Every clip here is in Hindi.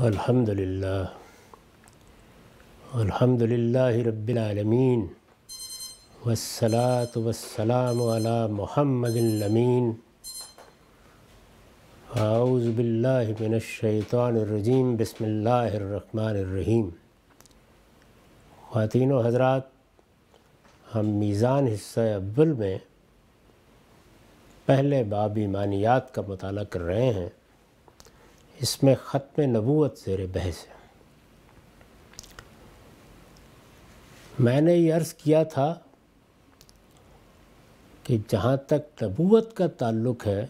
الحمد لله الحمد لله رب العالمين والصلاة والسلام على محمد الأمين أعوذ بالله من الشيطان الرجيم بسم الله الرحمن الرحيم خواتین و حضرات ہم میزان حصہ اول میں پہلے باب ایمانیات کا مطالعہ کر رہے ہیں इसमें ख़त्म नबूत ज़ेर बहस है मैंने ये अर्ज़ किया था कि जहाँ तक नबूत का ताल्लुक़ है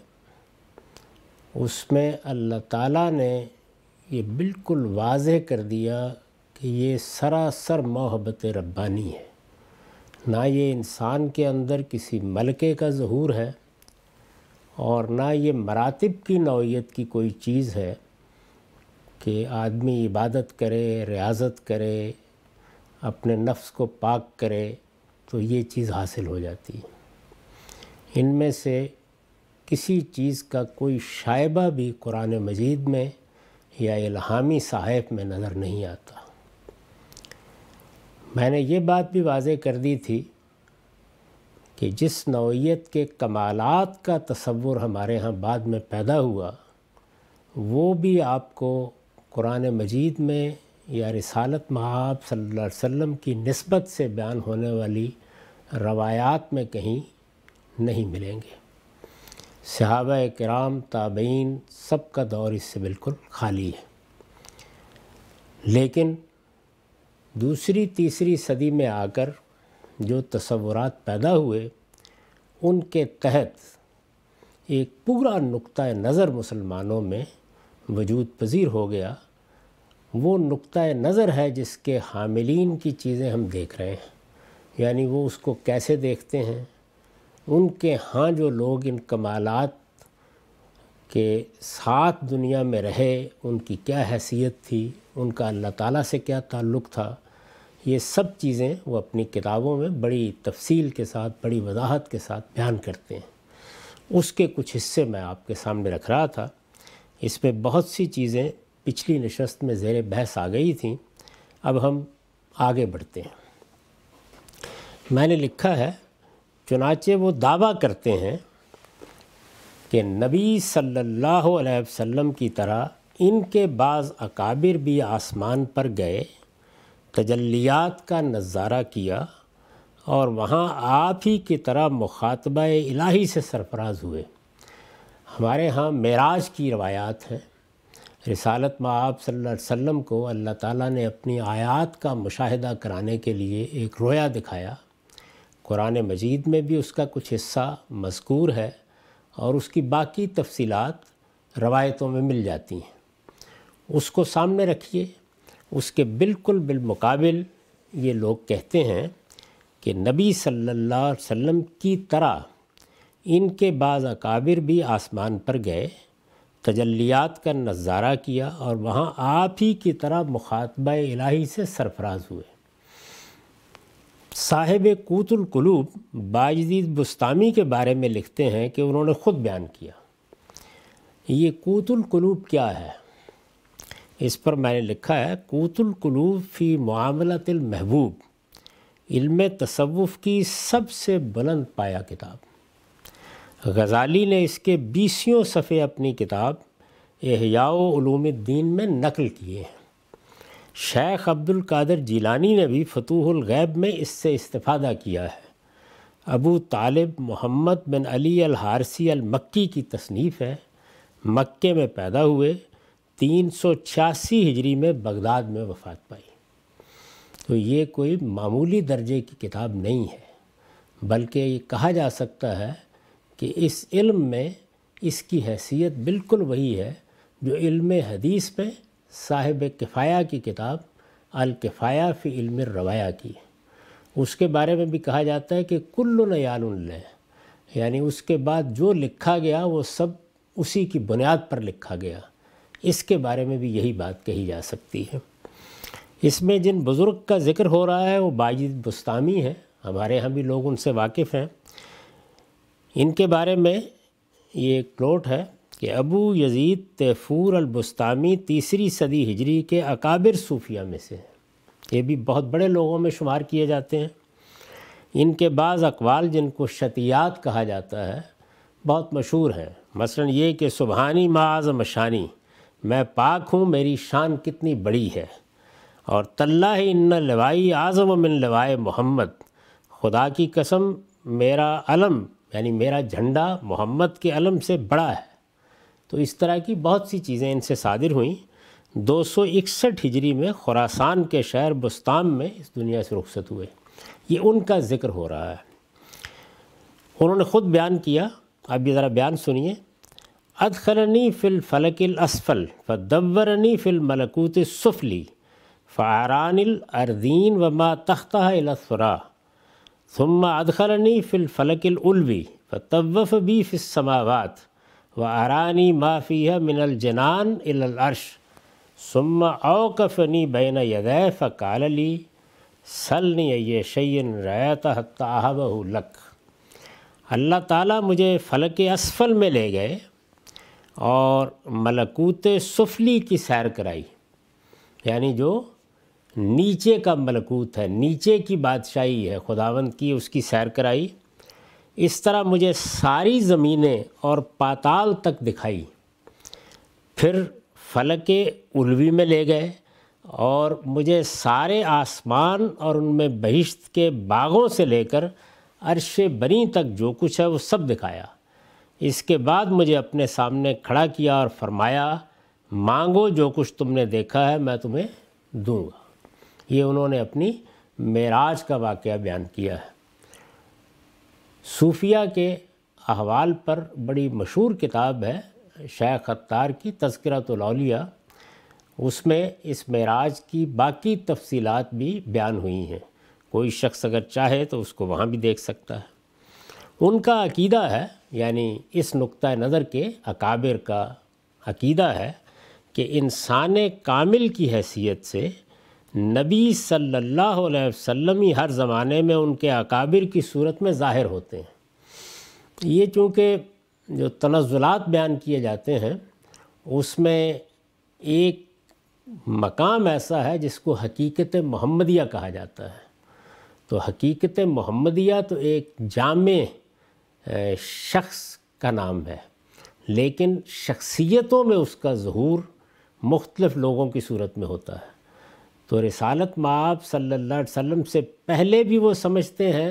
उसमें अल्लाह ताला ने ये बिल्कुल वाज कर दिया कि ये सरासर मोहब्बत रब्बानी है ना ये इंसान के अंदर किसी मलके का ظहूर है और ना ये मरातब की नौयत की कोई चीज़ है कि आदमी इबादत करे रियाजत करे अपने नफ्स को पाक करे तो ये चीज़ हासिल हो जाती है इनमें से किसी चीज़ का कोई शायबा भी कुरान मजीद में या इल्हामी साहिब में नज़र नहीं आता मैंने ये बात भी वाजे कर दी थी कि जिस नौीयत के कमालत का तस्वुर हमारे यहाँ बाद में पैदा हुआ वो भी आपको कुरान मजीद में या रसालत महाब सल्लल्लाहु अलैहि वसल्लम की नस्बत से बयान होने वाली रवायात में कहीं नहीं मिलेंगे सहाब कराम ताबीन सब का दौर इससे बिल्कुल खाली है लेकिन दूसरी तीसरी सदी में आकर जो तस्वुरात पैदा हुए उनके तहत एक पूरा नुक़ नज़र मुसलमानों में वजूद पजीर हो गया वो नुक़ नज़र है जिसके हामिलीन की चीज़ें हम देख रहे हैं यानी वो उसको कैसे देखते हैं उनके हाँ जो लोग इन कमालात के साथ दुनिया में रहे उनकी क्या हैसियत थी उनका अल्लाह ताला से क्या ताल्लुक़ था ये सब चीज़ें वो अपनी किताबों में बड़ी तफसील के साथ बड़ी वजाहत के साथ बयान करते हैं उसके कुछ हिस्से मैं आपके सामने रख रहा था इस पर बहुत सी चीज़ें पिछली नशस्त में ज़ेर बहस आ गई थी अब हम आगे बढ़ते हैं मैंने लिखा है चुनाचे वो दावा करते हैं कि नबी सल्लल्लाहु अलैहि वसल्लम की तरह इनके बाज़ अकाबिर भी आसमान पर गए तजल्लियात का नज़ारा किया और वहाँ आप ही की तरह मुखातबा इलाही से सरफराज हुए हमारे यहाँ मेराज की रवायात हैं रिसालत में आप वसम को अल्लाह ताला ने अपनी आयात का मुशाहिदा कराने के लिए एक रोया दिखाया कुरान मजीद में भी उसका कुछ हिस्सा मजकूर है और उसकी बाकी तफसीलात रवायतों में मिल जाती हैं उसको सामने रखिए उसके बिल्कुल बिलमुकाबिल ये लोग कहते हैं कि नबी सल्लल्लाहु अलैहि वसल्लम की तरह इनके बाद अकाबिर भी आसमान पर गए तजलियात का नज़ारा किया और वहाँ आप ही की तरह मुखातब इलाही से सरफराज हुए साहिब कुलूब बाजीद बुस्तामी के बारे में लिखते हैं कि उन्होंने ख़ुद बयान किया ये कुलूब क्या है इस पर मैंने लिखा है कुलूब फ़ी मामलतिल महबूब इल्म तसव्वुफ़ की सबसे बुलंद पाया किताब गज़ाली ने इसके बीसियों सफ़े अपनी किताब दीन में नकल किए हैं शेख अब्दुल कादर जीलानी ने भी फतूहुल गैब में इससे इस्ता किया है अबू तालिब मोहम्मद बिन अली अल हारसी अल मक्की की तसनीफ़ है मक्के में पैदा हुए तीन सौ छियासी हिजरी में बगदाद में वफात पाई तो ये कोई मामूली दर्जे की किताब नहीं है बल्कि ये कहा जा सकता है कि इस इल्म में इसकी हैसियत बिल्कुल वही है जो इल्म हदीस में साहिब किफ़ाया की किताब अलकिफ़ाया फ़ी इल्म रवाया की उसके बारे में भी कहा जाता है कि कुल्ल याल यानी उसके बाद जो लिखा गया वो सब उसी की बुनियाद पर लिखा गया इसके बारे में भी यही बात कही जा सकती है इसमें जिन बुज़ुर्ग का ज़िक्र हो रहा है वो बाजिद बुस्तामी हैं हमारे यहाँ भी लोग उनसे वाकिफ़ हैं इनके बारे में ये एक प्लॉट है कि अबू यजीद तैफूर अलबुस्तामी तीसरी सदी हिजरी के अकाबिर सूफिया में से ये भी बहुत बड़े लोगों में शुमार किए जाते हैं इनके बाज़ अकवाल जिनको शतियात कहा जाता है बहुत मशहूर हैं मसलन ये कि सुबहानी माज मशानी मैं पाक हूँ मेरी शान कितनी बड़ी है और तल्ला ही इन लवाई आज़म मिन लवाए मोहम्मद खुदा की कसम मेरा अलम यानी मेरा झंडा मोहम्मद के अलम से बड़ा है तो इस तरह की बहुत सी चीज़ें इनसे सादिर हुई दो सौ इकसठ हिजरी में खुरासान के शहर बस्ताम में इस दुनिया से रुखसत हुए ये उनका ज़िक्र हो रहा है उन्होंने ख़ुद बयान किया अब ये ज़रा बयान सुनिए अदखलनी फ़िल फ़लकिल असफल फ़दवरनी फ़िल मलकूत सफली फ़ारानिल अरदीन व मा तख्ता अलसरा ثم अदखलनी फ़िल फ़लकिल उल्वी फ़तवफ़ बी समावात व आरानी माफ़िया मिनल जनान इलअर्श सुम अवकफ़नी बैन यदै फ़कालली सलनी ये शैन रैत हत्ताहबहू लक अल्लाह ताला मुझे फ़लक असफल में ले गए और मलकूत सुफली की सैर कराई यानी जो नीचे का मलकूत है नीचे की बादशाही है खुदावंत की उसकी सैर कराई इस तरह मुझे सारी ज़मीनें और पाताल तक दिखाई फिर फलक के उलवी में ले गए और मुझे सारे आसमान और उनमें बहिश्त के बागों से लेकर अरश बनी तक जो कुछ है वो सब दिखाया इसके बाद मुझे अपने सामने खड़ा किया और फरमाया मांगो जो कुछ तुमने देखा है मैं तुम्हें दूंगा ये उन्होंने अपनी मेराज का वाक़ बयान किया है सूफिया के अहवाल पर बड़ी मशहूर किताब है शेख अत्तार की तस्करतौलिया उसमें इस मेराज की बाकी तफसीलात भी बयान हुई हैं कोई शख्स अगर चाहे तो उसको वहाँ भी देख सकता है उनका अकीदा है यानी इस नुक़ नज़र के अकाबिर का अकीदा है कि इंसान कामिल की हैसियत से नबी सल्लल्लाहु अलैहि वसल्लम ही हर ज़माने में उनके अकाबिर की सूरत में ज़ाहिर होते हैं ये चूँकि जो तनज़ुलात बयान किए जाते हैं उसमें एक मकाम ऐसा है जिसको हकीकत मोहम्मदिया कहा जाता है तो हकीकत मोहम्मदिया तो एक जाम शख्स का नाम है लेकिन शख्सियतों में उसका जहूर मुख्तलफ़ लोगों की सूरत में होता है तो रसालत में आप अलैहि वसल्लम से पहले भी वो समझते हैं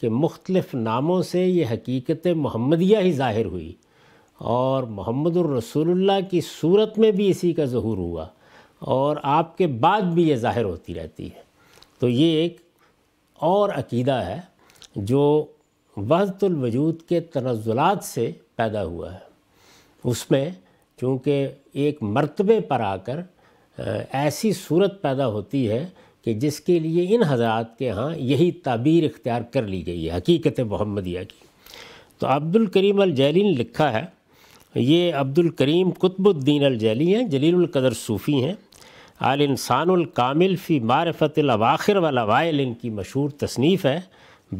कि मुख्तलफ़ नामों से ये हकीकत महमदिया ही ज़ाहिर हुई और मोहम्मद रसूल की सूरत में भी इसी का जहूर हुआ और आपके बाद भी ये ज़ाहिर होती रहती है तो ये एक और अकीदा है जो वजतुलवजूद के तनज़ुलात से पैदा हुआ है उसमें चूँकि एक मरतबे पर आकर ऐसी सूरत पैदा होती है कि जिसके लिए इन हजरात के यहाँ यही ताबीर इख्तियार कर ली गई है हकीकत मोहम्मदिया की तो अब्दुल करीम अलजैली ने लिखा है ये अब्दुल करीम कुतबुद्दीन अलजैली हैं जलीलकदर सूफ़ी हैं आल इंसान कामिल फ़ी मारफत अवाखिर वाल इनकी मशहूर तसनीफ़ है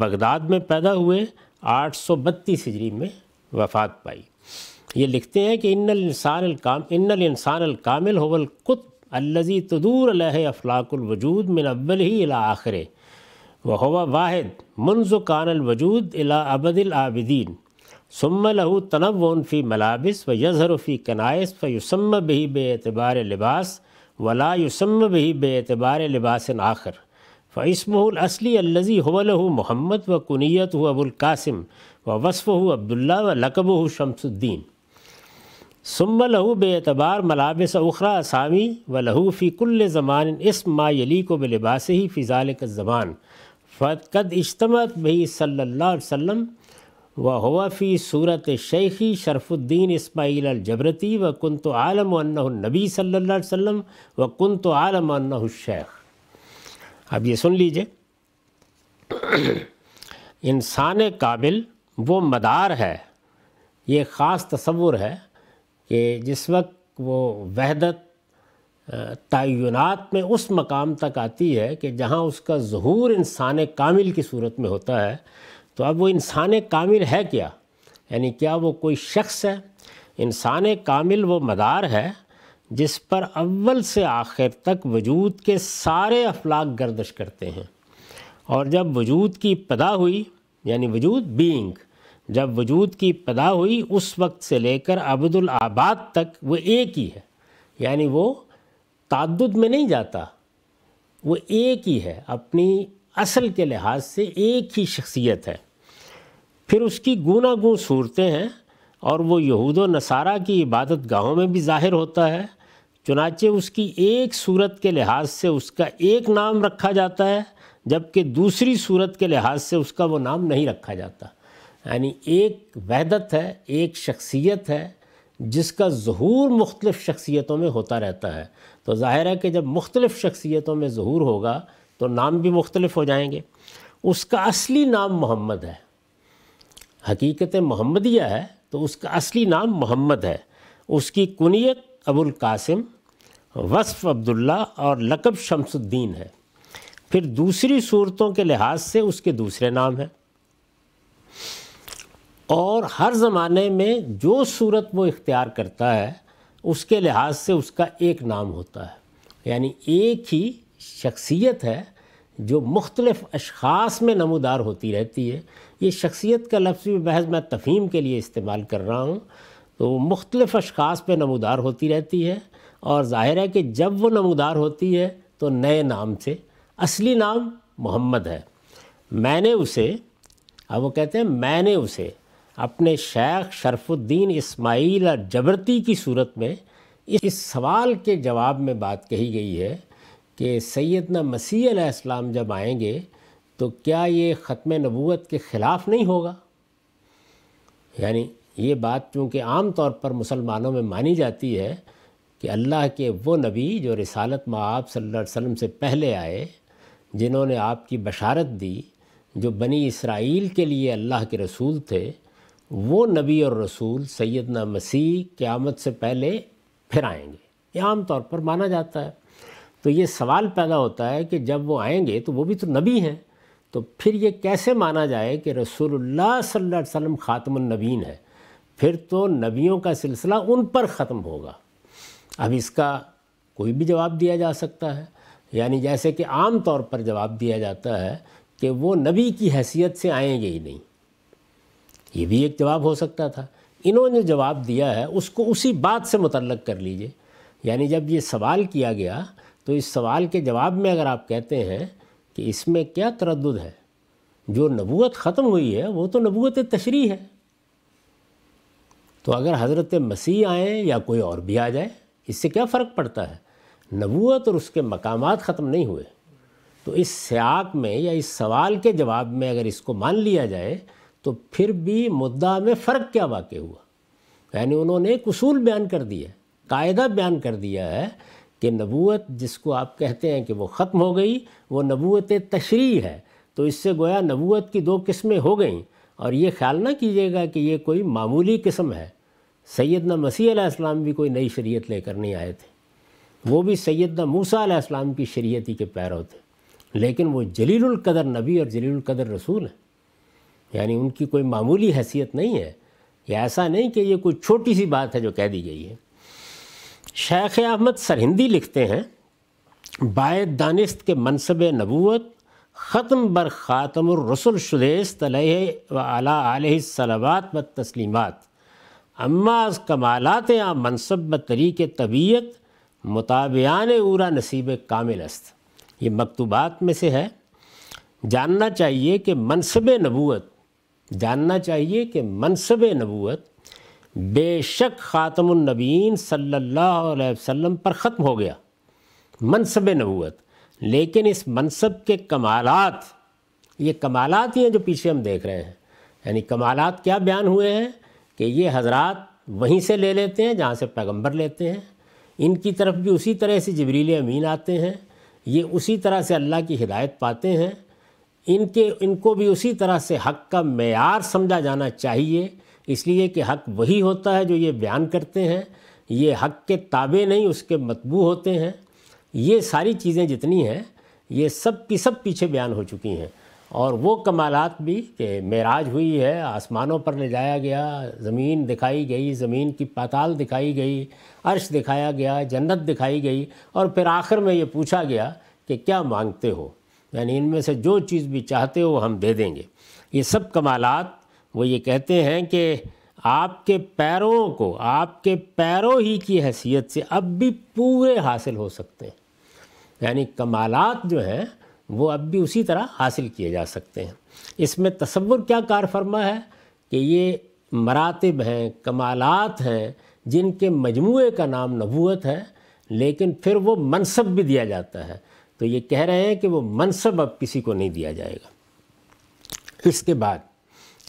बगदाद में पैदा हुए आठ सौ बत्तीस हिजरी में वफ़ात पाई ये लिखते हैं कि इन्नल इंसान काम इन्नल इंसान कामिल होवल कुत अल्लज़ी तदूर वजूद मिन अव्वल ही अला आखिर वहवा वाहिद मनज वजूद अला अबदिलआबिदीन सुम लहू तनवन फ़ी मलाबिस व यजहरफ़ी कनाइस व युसम बही बे बेतबार लिबास वला युसम बही बेतबार लिबास आखिर व फ़स्मसली अल्लज़ी हवलहु मोहम्मद व कुनीत अबुल कासिम व वसफ़ अब्दुल्ला व लकब शमसुद्दीन सुम लहू बेतबार मलाबस उखरा असामी व लहू फ़ी कुल ज़मान इसम मा यली को बलिबास ही फ़िज़ाल ज़बान फ़त इजतमत भई सल्ला वसम व हुआ फ़ी सूरत शेखी शरफुद्दीन इसमाइल अलजबरती व कन तो आलम नबी सल्ला वसम व कन तो आलम शेख अब ये सुन लीजिए इंसान काबिल वो मदार है ये ख़ास तस्वुर है कि जिस वक्त वो वहदत तयनत में उस मकाम तक आती है कि जहाँ उसका ظहूर इंसान कामिल की सूरत में होता है तो अब वो इंसान कामिल है क्या यानी क्या वो कोई शख्स है इंसान कामिल वो मदार है जिस पर अव्वल से आखिर तक वजूद के सारे अफलाक गर्दश करते हैं और जब वजूद की पदा हुई यानी वजूद बींग जब वजूद की पदा हुई उस वक्त से लेकर अब्दुल आबाद तक वो एक ही है यानी वो तादद में नहीं जाता वो एक ही है अपनी असल के लिहाज से एक ही शख्सियत है फिर उसकी गूनागूँ सूरतें हैं और वो यहूद नसारा की इबादत गाहों में भी ज़ाहिर होता है चुनाचे उसकी एक सूरत के लिहाज से उसका एक नाम रखा जाता है जबकि दूसरी सूरत के लिहाज से उसका वो नाम नहीं रखा जाता यानी एक वहदत है एक शख्सियत है जिसका ظहूर मुख्तलिफ़ शख्सियतों में होता रहता है तो ज़ाहिर है कि जब मुख्तलिफ़ शख्सियतों में ظहूर होगा तो नाम भी मुख्तलिफ़ हो जाएंगे उसका असली नाम मोहम्मद है हकीकत मोहम्मदिया है तो उसका असली नाम मोहम्मद है उसकी कुनीत अबुल कासिम वसफ़ अब्दुल्ला और लकब शमसुद्दीन है फिर दूसरी सूरतों के लिहाज से उसके दूसरे नाम हैं और हर ज़माने में जो सूरत वो इख्तियार करता है उसके लिहाज से उसका एक नाम होता है यानी एक ही शख्सियत है जो मुख्तलिफ अशास में नमदार होती रहती है ये शख्सियत का लफ्ज़ भी बहज मैं तफहीम के लिए इस्तेमाल कर रहा हूँ तो वो मुख्तलफ़ अशास पर नमदार होती रहती है और ज़ाहिर है कि जब वो नमदार होती है तो नए नाम से असली नाम मोहम्मद है मैंने उसे अब वो कहते हैं मैंने उसे अपने शेख शरफुद्दीन इस्माइल और जबरती की सूरत में इस सवाल के जवाब में बात कही गई है कि सैदना मसीह इस्लाम जब आएंगे तो क्या ये ख़त्म नबूत के ख़िलाफ़ नहीं होगा यानी ये बात चूँकि आम तौर पर मुसलमानों में मानी जाती है कि अल्लाह के वो नबी जो रिसालत में आप वसल्लम से पहले आए जिन्होंने आपकी बशारत दी जो बनी इसराइल के लिए अल्लाह के रसूल थे वो नबी और रसूल सैदना मसीह क़्यामत से पहले फिर आएंगे ये आम तौर पर माना जाता है तो ये सवाल पैदा होता है कि जब वो आएंगे तो वो भी तो नबी हैं तो फिर ये कैसे माना जाए कि रसूलुल्लाह सल्लल्लाहु अलैहि वसल्लम ख़ातमनबीन है फिर तो नबियों का सिलसिला उन पर ख़त्म होगा अब इसका कोई भी जवाब दिया जा सकता है यानी जैसे कि आम तौर पर जवाब दिया जाता है कि वो नबी की हैसियत से आएंगे ही नहीं ये भी एक जवाब हो सकता था इन्होंने जवाब दिया है उसको उसी बात से मुतलक कर लीजिए यानी जब ये सवाल किया गया तो इस सवाल के जवाब में अगर आप कहते हैं कि इसमें क्या तरद है जो नबूत ख़त्म हुई है वो तो नबूत तशरी है तो अगर हज़रत मसीह आए या कोई और भी आ जाए इससे क्या फ़र्क पड़ता है नबूत और उसके मकाम ख़त्म नहीं हुए तो इस सयाक में या इस सवाल के जवाब में अगर इसको मान लिया जाए तो फिर भी मुद्दा में फ़र्क क्या वाक़ हुआ यानी उन्होंने एक उसूल बयान कर दिया कायदा बयान कर दिया है कि नबूत जिसको आप कहते हैं कि वो ख़त्म हो गई वो नबूत तशरी है तो इससे गोया नबूत की दो किस्में हो गई और ये ख्याल ना कीजिएगा कि ये कोई मामूली किस्म है सैदना मसीह इस्लाम भी कोई नई शरीयत लेकर नहीं आए थे वो भी सैदना मूसा इस्लाम की शरीयती के पैरों थे लेकिन वो जलीलकदर नबी और जलीलकदर रसूल हैं यानी उनकी कोई मामूली हैसियत नहीं है या ऐसा नहीं कि ये कोई छोटी सी बात है जो कह दी गई है शेख अहमद सरहिंदी लिखते हैं बाय दानिस्त के मनसब नबूत ख़त्म बर रसुल शुदेस तलह व सलावात व तस्लीमत अम्मा कमालत या मनसब ब तरीक़ तबीयत मुताबियान उरा नसीब कामिल अस्त ये मकतूबात में से है जानना चाहिए कि मनसब नबूत जानना चाहिए कि मनसब नबूत बेशक ख़ातमनबीन सल्लल्लाहु अलैहि वसल्लम पर ख़त्म हो गया मनसब नबूत लेकिन इस मनसब के कमालत ये कमालत ही हैं जो पीछे हम देख रहे हैं यानी कमालात क्या बयान हुए हैं कि ये हजरत वहीं से ले लेते हैं जहाँ से पैगंबर लेते हैं इनकी तरफ भी उसी तरह से जबरील अमीन आते हैं ये उसी तरह से अल्लाह की हिदायत पाते हैं इनके इनको भी उसी तरह से हक का मैार समझा जाना चाहिए इसलिए कि हक वही होता है जो ये बयान करते हैं ये हक के ताबे नहीं उसके मतबू होते हैं ये सारी चीज़ें जितनी हैं ये सब की सब पीछे बयान हो चुकी हैं और वो कमालात भी कि मेराज हुई है आसमानों पर ले जाया गया ज़मीन दिखाई गई ज़मीन की पाताल दिखाई गई अर्श दिखाया गया जन्नत दिखाई गई और फिर आखिर में ये पूछा गया कि क्या मांगते हो यानी इनमें से जो चीज़ भी चाहते हो हम दे देंगे ये सब कमालात वो ये कहते हैं कि आपके पैरों को आपके पैरों ही की हैसियत से अब भी पूरे हासिल हो सकते हैं यानी कमालात जो हैं वो अब भी उसी तरह हासिल किए जा सकते हैं इसमें तस्वुर क्या कार फरमा है कि ये मरातब हैं कमालात हैं जिनके मजमू का नाम नबूत है लेकिन फिर वो मनसब भी दिया जाता है तो ये कह रहे हैं कि वो मनसब अब किसी को नहीं दिया जाएगा इसके बाद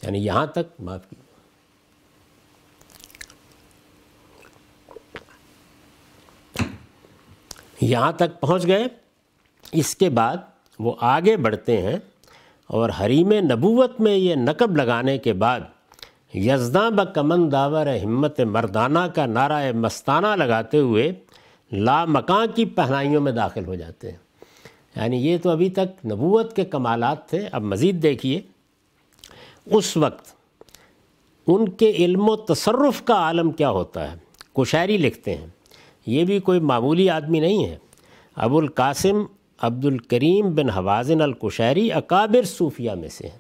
यानी यहाँ तक माफ़ की यहाँ तक पहुँच गए इसके बाद वो आगे बढ़ते हैं और हरीम नबूवत में ये नकब लगाने के बाद यजदा ब कमन दावर हिम्मत मर्दाना का नारा मस्ताना लगाते हुए ला मकान की पहनाइयों में दाखिल हो जाते हैं यानी ये तो अभी तक नबूत के कमालत थे अब मज़ीद देखिए उस वक्त उनके इल्म तसरफ़ का आलम क्या होता है कुशारी लिखते हैं ये भी कोई मामूली आदमी नहीं है अबुल कासिम अब्दुल करीम बिन हवाजन अल कुशैरी अकाबिर सूफिया में से हैं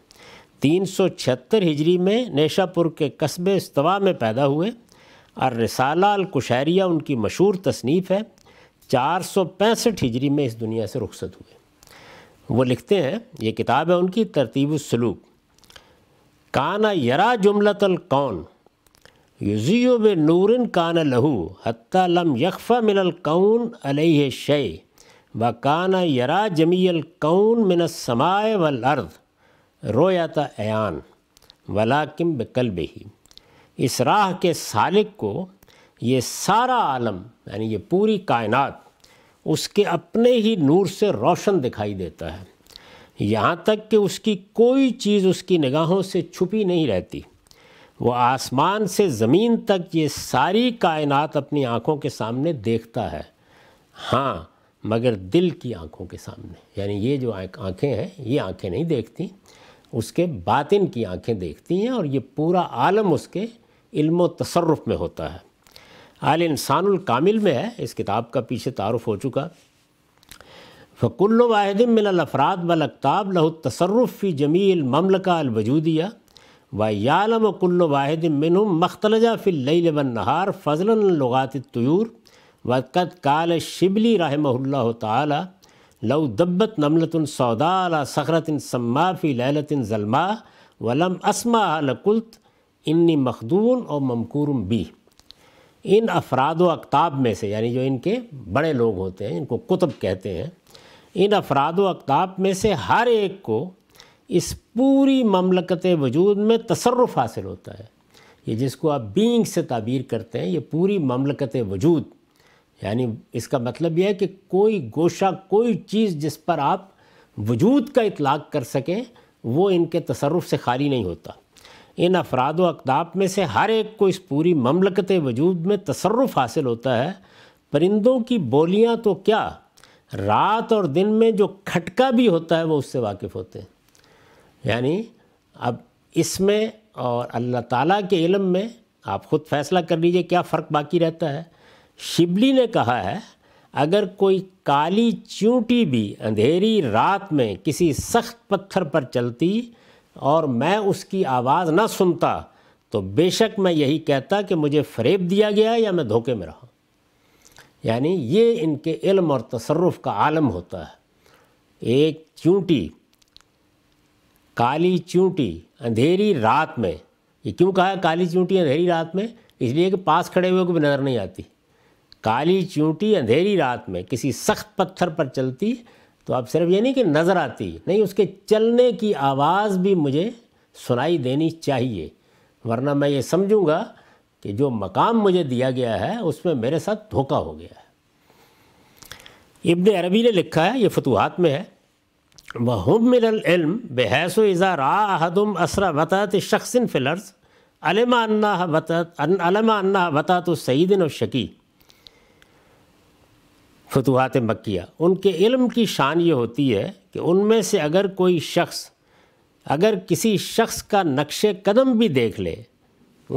तीन सौ छिहत्तर हिजरी में नेशापुर के कस्बे इस्तवा में पैदा हुए और रिसाला अल कुशैरिया उनकी मशहूर तसनीफ़ है चार सौ पैंसठ हिजरी में इस दुनिया से रुखसत हुए वो लिखते हैं ये किताब है उनकी तरतीब सलूक काना यरा अल कौन युजियो बे नूरन कान लहू हत्ता लम यकफ़ा मिलल कौन अलह शय व काना यरा जमील कौन मिन समाय वल अर्द रोयाता अयान वला किम बकल बेही इस राह के सालिक को ये सारा आलम यानी ये पूरी कायनात उसके अपने ही नूर से रोशन दिखाई देता है यहाँ तक कि उसकी कोई चीज़ उसकी निगाहों से छुपी नहीं रहती वो आसमान से ज़मीन तक ये सारी कायनात अपनी आँखों के सामने देखता है हाँ मगर दिल की आँखों के सामने यानी ये जो आँखें हैं ये आँखें नहीं देखती उसके बातिन की आँखें देखती हैं और ये पूरा आलम उसके इल्म तसरफ़ में होता है आल इंसानुल कामिल में है इस किताब का पीछे तारफ़ हो चुका फ़कुल्ल वाहिद मिलल अफराद बलकताब लहु फ़ी जमील ममलका अलवजूदिया व यालम कुल्ल वाहिद मिन मख्तलजा फ़िल नहार फ़जल लगात तयूर वक़त काल शिबली रहमल ताली लव दब्बत नमलतन सौदा अला सखरतिन सम्मा फ़ी ललतिन जलमा वलम असमा लकुल्त इन्नी मखदून और ममकूरम बी इन अफराद व अकताब में से यानी जो इनके बड़े लोग होते हैं इनको कुतब कहते हैं इन अफराद व अकताब में से हर एक को इस पूरी ममलकत वजूद में तसरफ़ हासिल होता है ये जिसको आप बींग से ताबीर करते हैं ये पूरी ममलकत वजूद यानी इसका मतलब यह है कि कोई गोशा कोई चीज़ जिस पर आप वजूद का इतलाक़ कर सकें वो इनके तसरफ़ से खाली नहीं होता इन अफराद व अकदाब में से हर एक को इस पूरी ममलकत वजूद में तसरफ़ हासिल होता है परिंदों की बोलियाँ तो क्या रात और दिन में जो खटका भी होता है वो उससे वाकिफ़ होते हैं यानी अब इसमें और अल्लाह ताला के इलम में आप ख़ुद फैसला कर लीजिए क्या फ़र्क बाकी रहता है शिबली ने कहा है अगर कोई काली चूंटी भी अंधेरी रात में किसी सख्त पत्थर पर चलती और मैं उसकी आवाज़ ना सुनता तो बेशक मैं यही कहता कि मुझे फरेब दिया गया या मैं धोखे में रहा यानी ये इनके इल्म और तसरफ़ का आलम होता है एक चूंटी काली चूंटी अंधेरी रात में ये क्यों कहा काली चूंटी अंधेरी रात में इसलिए कि पास खड़े हुए को भी नज़र नहीं आती काली चूंटी अंधेरी रात में किसी सख्त पत्थर पर चलती तो अब सिर्फ ये नहीं कि नज़र आती नहीं उसके चलने की आवाज़ भी मुझे सुनाई देनी चाहिए वरना मैं ये समझूंगा कि जो मकाम मुझे दिया गया है उसमें मेरे साथ धोखा हो गया है इब्न अरबी ने लिखा है ये फतूहत में है वहम मिनम बेहस इज़ा राहदम असरा वतात शख्सिन फिलर्स अलमा अन्ना वतात अलमा अन्ना वतात सईदिन शकी फतूहत मक्या उनके इल्म की शान ये होती है कि उनमें से अगर कोई शख्स अगर किसी शख्स का नक्श कदम भी देख ले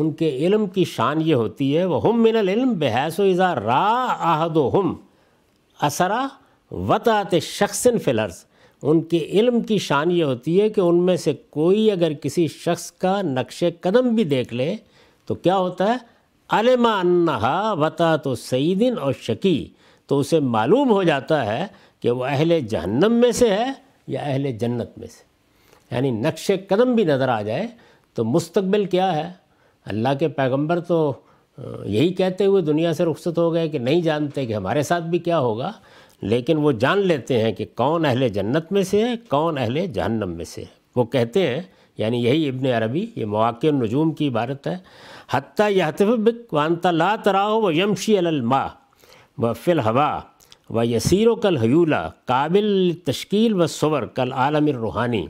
उनके इल्म की शान ये होती है वह हम मिनल इल्म बहस इज़ा रा आहद हम असरा वतात शख्सन फिलर्स उनके इल्म की शान ये होती है कि उनमें से कोई अगर किसी शख्स का नक्श कदम भी देख ले तो क्या होता है अलमा अन्ना वता तो सईदिन और शकी तो उसे मालूम हो जाता है कि वह अहल जहन्नम में से है या अहल जन्नत में से यानी नक्श कदम भी नज़र आ जाए तो मुस्तबिल क्या है अल्लाह के पैगम्बर तो यही कहते हुए दुनिया से रुखसत हो गए कि नहीं जानते कि हमारे साथ भी क्या होगा लेकिन वो जान लेते हैं कि कौन अहल जन्नत में से है कौन अहल जहन्नम में से है वो कहते हैं यानी यही इबन अरबी ये मौक़ नजूम की इबारत है हती यातफ़ बिक वानता ला तराह व यमशी अलमा व फिल हवा व यसीर कल हयूला काबिल तश्कील व सवर कल आलम रूहानी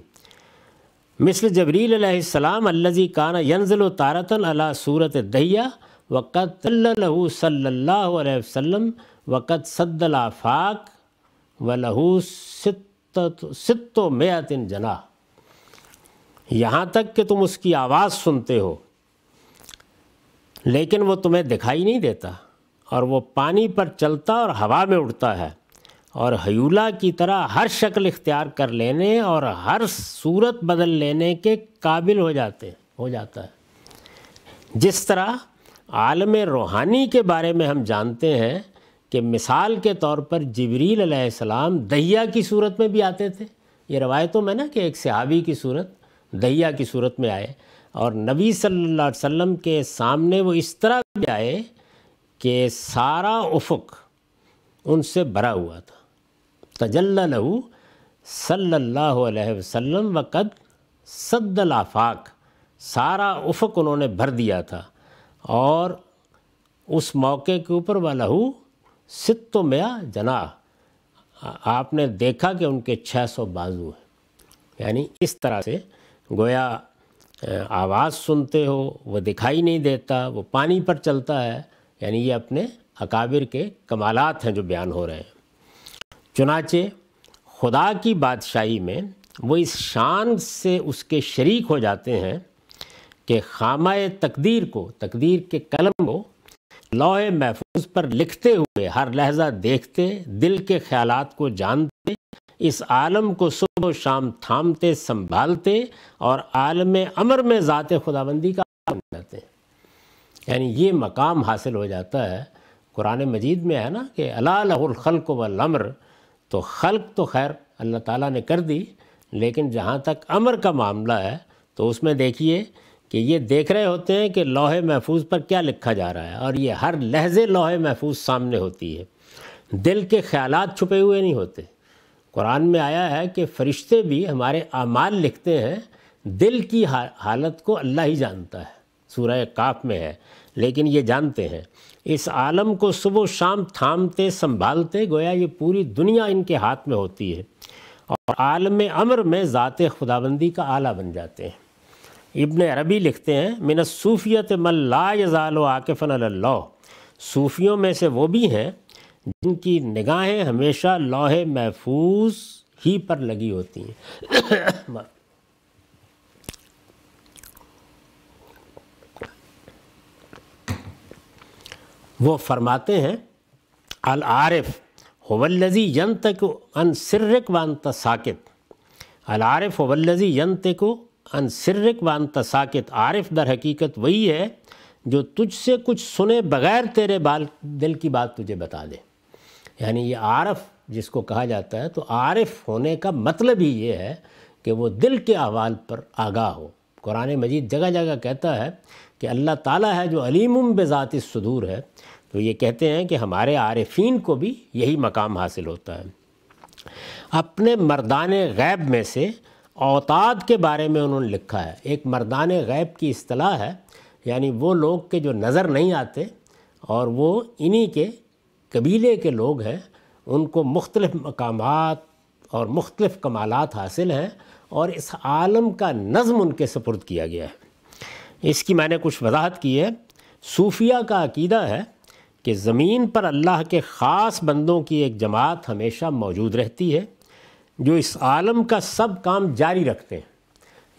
मिसल जबरीलम अल्लजी काना यंजल तारतन अला सूरत दहिया वक़द तल्लहू सल्ला वसम वक़द सद्दलाफ़ाक व लहू सित्तो मेतिन जना यहाँ तक कि तुम उसकी आवाज़ सुनते हो लेकिन वो तुम्हें दिखाई नहीं देता और वो पानी पर चलता और हवा में उड़ता है और हयूला की तरह हर शक्ल इख्तियार कर लेने और हर सूरत बदल लेने के काबिल हो जाते हो जाता है जिस तरह आलम रूहानी के बारे में हम जानते हैं कि मिसाल के तौर पर जबरील सलाम दहिया की सूरत में भी आते थे ये रवायतों तो में ना कि एक सहाबी की सूरत दहिया की सूरत में आए और नबी सल्लल्लाहु अलैहि वसल्लम के सामने वो इस तरह भी आए कि सारा उफुक उनसे भरा हुआ था तजल्ला लहू सल्लल्लाहु अलैहि वसल्लम वक़द सद्दल आफाक सारा उफक उन्होंने भर दिया था और उस मौके के ऊपर व लहू सित्तो मया जना आपने देखा कि उनके 600 बाजू हैं यानी इस तरह से गोया आवाज़ सुनते हो वो दिखाई नहीं देता वो पानी पर चलता है यानी ये अपने अकाबिर के कमालात हैं जो बयान हो रहे हैं चुनाचे खुदा की बादशाही में वो इस शान से उसके शरीक हो जाते हैं कि खामा तकदीर को तकदीर के कलम को लोहे महफूज पर लिखते हुए हर लहजा देखते दिल के ख्याल को जानते इस आलम को सुबह शाम थामते संभालते और आलम अमर में ज़ात खुदाबंदी का करते हैं यानी ये मकाम हासिल हो जाता है कुरान मजीद में है ना कि अलाखलक वमर तो खल्क तो खैर अल्लाह ताला ने कर दी लेकिन जहाँ तक अमर का मामला है तो उसमें देखिए कि ये देख रहे होते हैं कि लोहे महफूज पर क्या लिखा जा रहा है और ये हर लहजे लोहे महफूज सामने होती है दिल के ख्याल छुपे हुए नहीं होते कुरान में आया है कि फ़रिश्ते भी हमारे अमाल लिखते हैं दिल की हालत को अल्लाह ही जानता है सूरह काफ में है लेकिन ये जानते हैं इस आलम को सुबह शाम थामते संभालते गोया ये पूरी दुनिया इनके हाथ में होती है और आलम अमर में ज़ात खुदाबंदी का आला बन जाते हैं इबन अरबी लिखते हैं मिन सूफियत मल्ला यज़ाल आकिफ़न अल्लाह सूफियों में से वो भी हैं जिनकी निगाहें हमेशा लोहे महफूज ही पर लगी होती हैं वो फरमाते हैं अल आरिफ होवल्लजी यन तक अन सिर्रक वानता साकित अल आरिफ होवल्लजी यन तक अन सिर्रक वान साकित आरिफ दर हकीकत वही है जो तुझसे कुछ सुने बगैर तेरे बाल दिल की बात तुझे बता दे यानी ये आरफ जिसको कहा जाता है तो आरिफ होने का मतलब ही ये है कि वो दिल के अहवाल पर आगाह हो कुरान मजीद जगह जगह कहता है कि अल्लाह ताला है जो अलीम बेज़ाति सदूर है तो ये कहते हैं कि हमारे आरफीन को भी यही मकाम हासिल होता है अपने मर्दान गैब में से औताद के बारे में उन्होंने लिखा है एक मर्दान गैब की असलाह है यानी वो लोग के जो नज़र नहीं आते और वो इन्हीं के कबीले के लोग हैं उनको मुख्तलफ मकाम और मुख्तलफ कमालत हासिल हैं और इस आलम का नज़म उनके सपुर्द किया गया है इसकी मैंने कुछ वजाहत की है सूफिया का अकीदा है कि ज़मीन पर अल्लाह के ख़ास बंदों की एक जमात हमेशा मौजूद रहती है जो इस आलम का सब काम जारी रखते हैं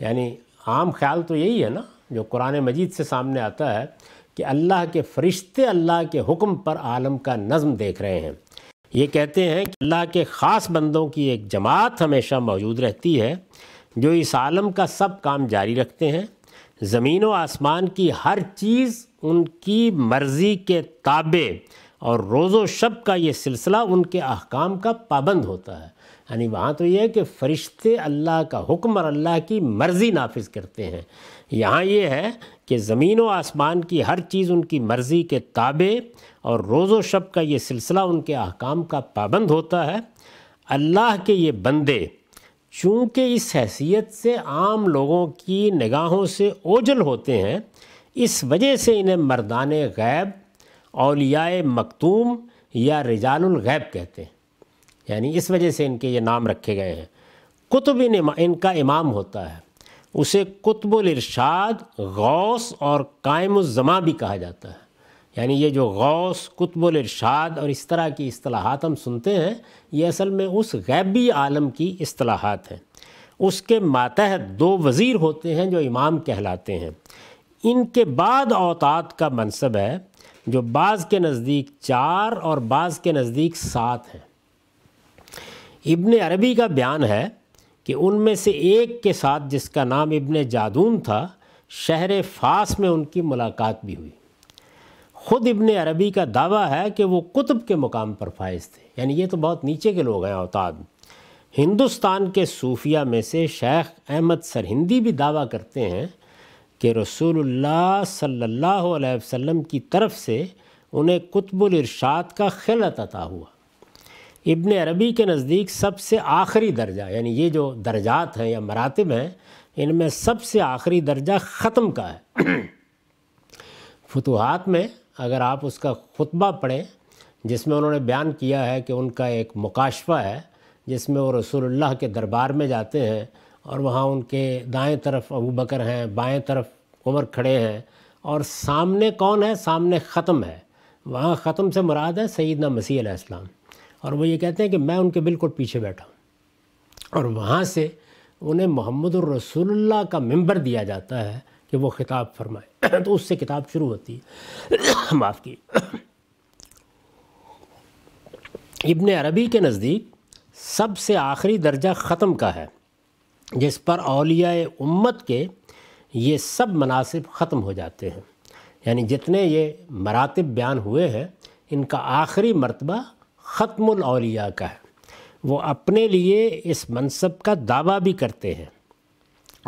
यानी आम ख्याल तो यही है ना जो कुरान मजीद से सामने आता है कि अल्लाह के फ़रिश्ते अल्लाह के हुक्म पर आलम का नज़म देख रहे हैं ये कहते हैं कि अल्लाह के ख़ास बंदों की एक जमात हमेशा मौजूद रहती है जो इस आलम का सब काम जारी रखते हैं ज़मीन व आसमान की हर चीज़ उनकी मर्ज़ी के ताबे और रोज़ो शब का ये सिलसिला उनके अहकाम का पाबंद होता है यानी वहाँ तो ये है कि फ़रिश्ते अल्लाह का हुक्म और अल्लाह की मर्ज़ी नाफिज करते हैं यहाँ ये है कि ज़मीन व आसमान की हर चीज़ उनकी मर्ज़ी के ताबे और रोज़ो शब का ये सिलसिला उनके अहकाम का पाबंद होता है अल्लाह के ये बंदे चूँकि इस हैसियत से आम लोगों की निगाहों से ओझल होते हैं इस वजह से इन्हें मरदान गैब अलियाए मखतूम या रिजालगैब कहते हैं यानी इस वजह से इनके ये नाम रखे गए हैं कुतुब इन इमा, इनका इमाम होता है उसे कुतबुल इरशाद गौस और कायम जमा भी कहा जाता है यानी ये जो गौस कुतबुल इरशाद और इस तरह की असलाहत हम सुनते हैं ये असल में उस गैबी आलम की असलाहत हैं उसके मातहत दो वज़ीर होते हैं जो इमाम कहलाते हैं इनके बाद औतात का मनसब है जो बाज़ के नज़दीक चार और बाज़ के नज़दीक सात हैं इब्न अरबी का बयान है कि उनमें से एक के साथ जिसका नाम इब्न जादून था शहर फास में उनकी मुलाकात भी हुई ख़ुद इबन अरबी का दावा है कि वो कुतुब के मुकाम पर फायज थे यानी ये तो बहुत नीचे के लोग हैं अवताद हिंदुस्तान के सूफिया में से शेख अहमद सरहिंदी भी दावा करते हैं कि रसूलुल्लाह सल्लल्लाहु अलैहि वसल्लम की तरफ से उन्हें कुतबुल इरशाद का खिलत अता हुआ इबन अरबी के नज़दीक सबसे आखिरी दर्जा यानी ये जो दर्जात हैं या मरातब हैं इनमें सबसे आखिरी दर्जा ख़त्म का है फतुहात में अगर आप उसका खुतबा पढ़ें जिसमें उन्होंने बयान किया है कि उनका एक मुकाशवा है जिसमें वो रसूलुल्लाह के दरबार में जाते हैं और वहाँ उनके दाएं तरफ अबू बकर हैं बाएं तरफ उमर खड़े हैं और सामने कौन है सामने ख़त्म है वहाँ ख़त्म से मुराद है सईदना मसीह इस्लाम और वो ये कहते हैं कि मैं उनके बिल्कुल पीछे बैठा हूँ और वहाँ से उन्हें मोहम्मद रसूलुल्लाह का मेम्बर दिया जाता है कि वो खिताब फरमाए तो उससे किताब शुरू होती है माफ़ की इबन अरबी के नज़दीक सबसे आखिरी दर्जा ख़त्म का है जिस पर अलिया उम्मत के ये सब मनासिब ख़त्म हो जाते हैं यानी जितने ये मरातब बयान हुए हैं इनका आखिरी मरतबा ख़त्मौलिया का है वो अपने लिए इस मनसब का दावा भी करते हैं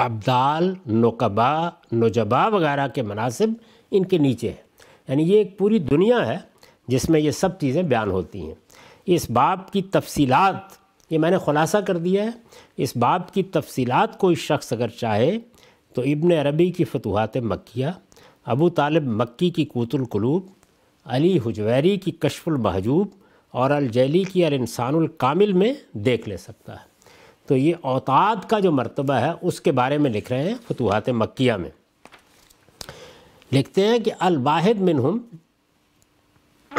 अब्दाल नोकबा नोजबा वगैरह के मनासिब इनके नीचे हैं यानी ये एक पूरी दुनिया है जिसमें ये सब चीज़ें बयान होती हैं इस बाब की तफसीलात ये मैंने खुलासा कर दिया है इस बाब की तफसीलात कोई शख्स अगर चाहे तो इब्न अरबी की फतूहत मक्या अबू तालब मक्की की कलूब अली हुजवैरी की कशफुल महजूब और अलजैली की अल इंसानुल कामिल में देख ले सकता है तो ये औताद का जो मरतबा है उसके बारे में लिख रहे हैं फतूहत मक्या में लिखते हैं कि अलवाद मिन हम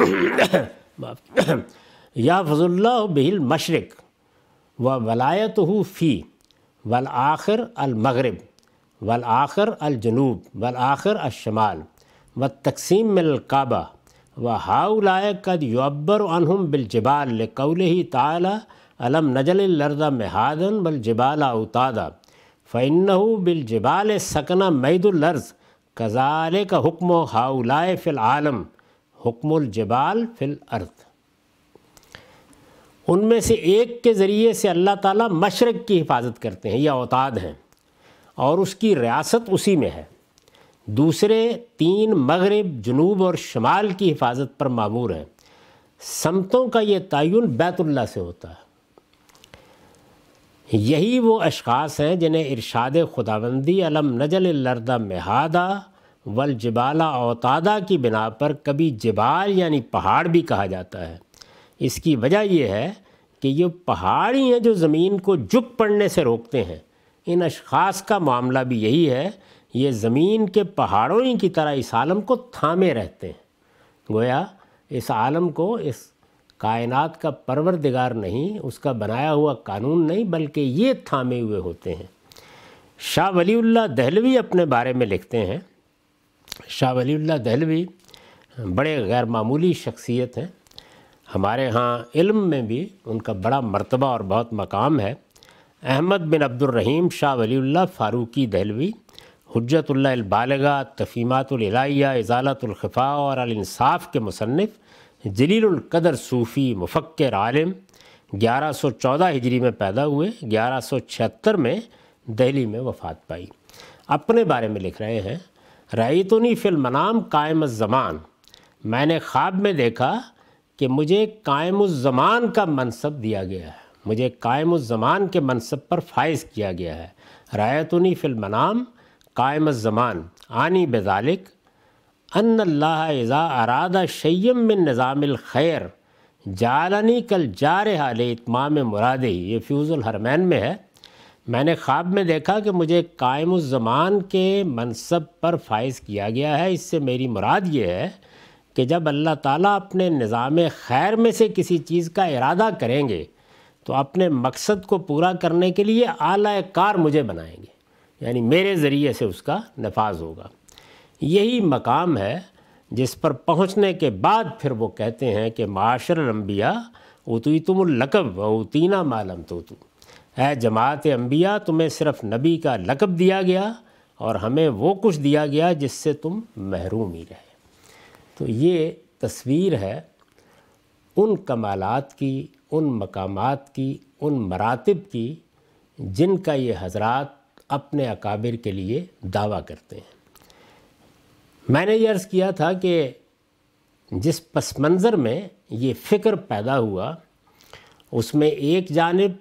या फजुल्ला बिल मशरक व वलायत फ़ी वल आखिर अलमगरब वल आखिर अलजनूब वल आखिर अशमाल व तकसीम मिलकाबा व हाउलाय कद युब्बर अनहम बिलजबाल कौल ही ताला अलम नजल लर्दा हादन बल जबाल उतादा फ़ैन बिल जबाल सकना मैदुलर्ज़ कज़ाल का हुक्म हाउलाए फ़िलम हुक्मजबाल फ़िल अर्द उनमें से एक के ज़रिए से अल्लाह ताला मशरक़ की हिफाजत करते हैं या औताद हैं और उसकी रियासत उसी में है दूसरे तीन मगरब जनूब और शमाल की हिफाजत पर मामूर हैं समतों का ये तयन बैतुल्ला से होता है यही वो अशास हैं जिन्हें इरशाद खुदाबंदी अलम नजल लरदा मेहादा वल जबाला अवतादा की बिना पर कभी जबाल यानी पहाड़ भी कहा जाता है इसकी वजह यह है कि ये पहाड़ ही हैं जो ज़मीन को झुक पड़ने से रोकते हैं इन अशास का मामला भी यही है ये ज़मीन के पहाड़ों ही की तरह इस आलम को थामे रहते हैं गोया इस आलम को इस कायनात का परवरदिगार नहीं उसका बनाया हुआ कानून नहीं बल्कि ये थामे हुए होते हैं शाह वलीउल्ला दहलवी अपने बारे में लिखते हैं शाह वलीउल्ला दहलवी बड़े गैर मामूली शख्सियत हैं हमारे यहाँ इल्म में भी उनका बड़ा मर्तबा और बहुत मकाम है अहमद बिन अब्दुलरहीम शाह वलील्ला फ़ारूकी दहलवी हजतुल्लाबालगा तफ़ीमातलिया इजालतलखफ़ा और अलसाफ़ के मुसनफ़ जलील कदर सूफ़ी मुफ़क्र आलम 1114 हिजरी में पैदा हुए 1176 में दिल्ली में वफ़ात पाई अपने बारे में लिख रहे हैं फिल्म नाम कायम ज़मान मैंने ख्वाब में देखा कि मुझे कायम ज़मान का मनसब दिया गया है मुझे कायम ज़मान के मनसब पर फाइज किया गया है रायतनी नाम कायम ज़मान आनी बेजालिक अनल्लाज़ा अरादा शैम में निज़ामिल खैर जालनी कल जा रहा ले इतमाम मुरादे ये फ्यूज़ुल हरमैन में है मैंने ख्वाब में देखा कि मुझे कायम ज़मान के मनसब पर फाइज किया गया है इससे मेरी मुराद ये है कि जब अल्लाह ताला अपने निज़ाम खैर में से किसी चीज़ का इरादा करेंगे तो अपने मकसद को पूरा करने के लिए आला कार मुझे बनाएंगे यानी मेरे ज़रिए से उसका नफाज होगा यही मकाम है जिस पर पहुंचने के बाद फिर वो कहते हैं कि माशर अम्बिया उतुई तुम लकब उतीना मालम तो तू ए जमात अम्बिया तुम्हें सिर्फ नबी का लकब दिया गया और हमें वो कुछ दिया गया जिससे तुम महरूम ही रहे तो ये तस्वीर है उन कमालत की उन मकामात की उन मरातब की जिनका ये हजरात अपने अकाबिर के लिए दावा करते हैं मैंने ये अर्ज़ किया था कि जिस पस मंज़र में ये फ़िक्र पैदा हुआ उसमें एक जानब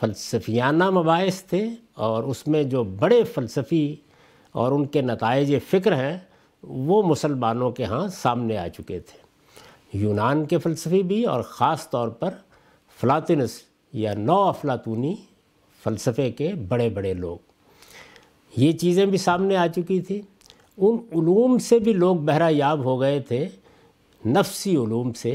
फ़लसफियाना मबास थे और उसमें जो बड़े फ़लसफ़ी और उनके नतज फ़िक्र हैं वो मुसलमानों के यहाँ सामने आ चुके थे यूनान के फ़लसफ़ी भी और ख़ास तौर पर फ़लातिनस या नौ अफलातूनी फ़लसफ़े के बड़े बड़े लोग ये चीज़ें भी सामने आ चुकी थी उन उलूम से भी लोग बहरा याब हो गए थे नफसी उलूम से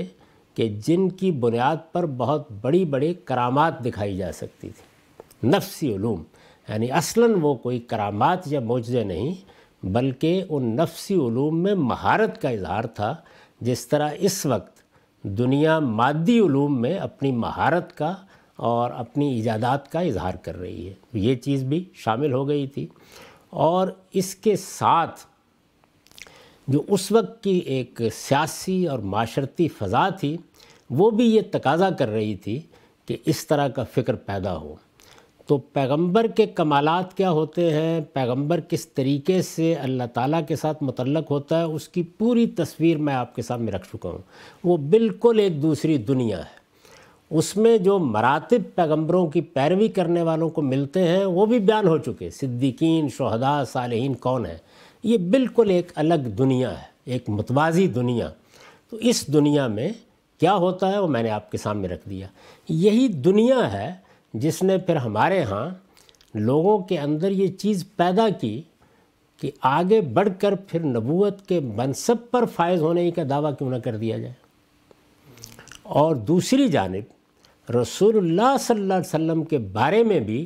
कि जिनकी बुनियाद पर बहुत बड़ी बड़ी करामात दिखाई जा सकती थी नफसी उलूम यानी असलन वो कोई करामात या मौजे नहीं बल्कि उन नफसी उलूम में महारत का इजहार था जिस तरह इस वक्त दुनिया मादी उलूम में अपनी महारत का और अपनी ईजादात का इजहार कर रही है ये चीज़ भी शामिल हो गई थी और इसके साथ जो उस वक्त की एक सियासी और माशरती फ़ज़ा थी वो भी ये तकाजा कर रही थी कि इस तरह का फ़िक्र पैदा हो तो पैगंबर के कमालत क्या होते हैं पैगंबर किस तरीके से अल्लाह ताला के साथ मुतलक होता है उसकी पूरी तस्वीर मैं आपके सामने रख चुका हूँ वो बिल्कुल एक दूसरी दुनिया है उसमें जो मरातब पैगंबरों की पैरवी करने वालों को मिलते हैं वो भी बयान हो चुके सिद्दीकीन शहदा सालहीन कौन है ये बिल्कुल एक अलग दुनिया है एक मतवाज़ी दुनिया तो इस दुनिया में क्या होता है वो मैंने आपके सामने रख दिया यही दुनिया है जिसने फिर हमारे यहाँ लोगों के अंदर ये चीज़ पैदा की कि आगे बढ़कर फिर नबूत के मनसब पर फायज होने का दावा क्यों ना कर दिया जाए और दूसरी जानब रसूलुल्लाह सल्लल्लाहु अलैहि वसल्लम के बारे में भी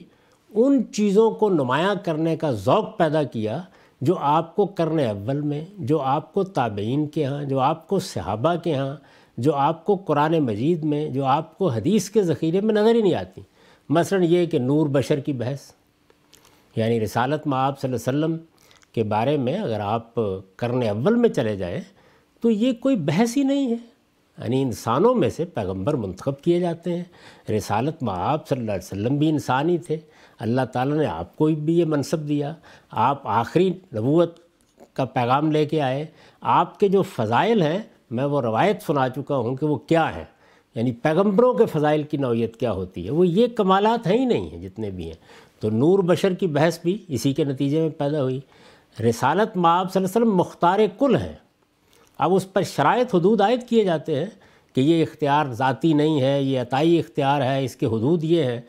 उन चीज़ों को नुमाया करने का ज़ौक़ पैदा किया जो आपको करन अव्वल में जो आपको ताबेन के यहाँ जो आपको सहाबा के यहाँ जो आपको कुरान मजीद में जो आपको हदीस के ज़ख़ीरे में नज़र ही नहीं आती मसलन ये कि नूर बशर की बहस यानी रसालत माँ वसल्लम के बारे में अगर आप करन अव्वल में चले जाएँ तो ये कोई बहस ही नहीं है यानी इंसानों में से पैगंबर मंतखब किए जाते हैं रिसालत में आप सल्लल्लाहु अलैहि वसल्लम भी इंसान ही थे अल्लाह ताला ने आपको भी ये मनसब दिया आप आखिरी नबूत का पैगाम लेके आए आपके जो फ़ज़ाइल हैं मैं वो रवायत सुना चुका हूँ कि वो क्या है यानी पैगम्बरों के फ़ज़ाइल की नौीयत क्या होती है वो ये कमालत हैं ही नहीं हैं जितने भी हैं तो नूर बशर की बहस भी इसी के नतीजे में पैदा हुई रिसालत माँ आप वसल्लम मुख्तार कुल हैं अब उस पर शरात हदूद आयद किए जाते हैं कि ये इख्तियार ज़ाती नहीं है ये अतई इख्तियार है इसके हदूद ये हैं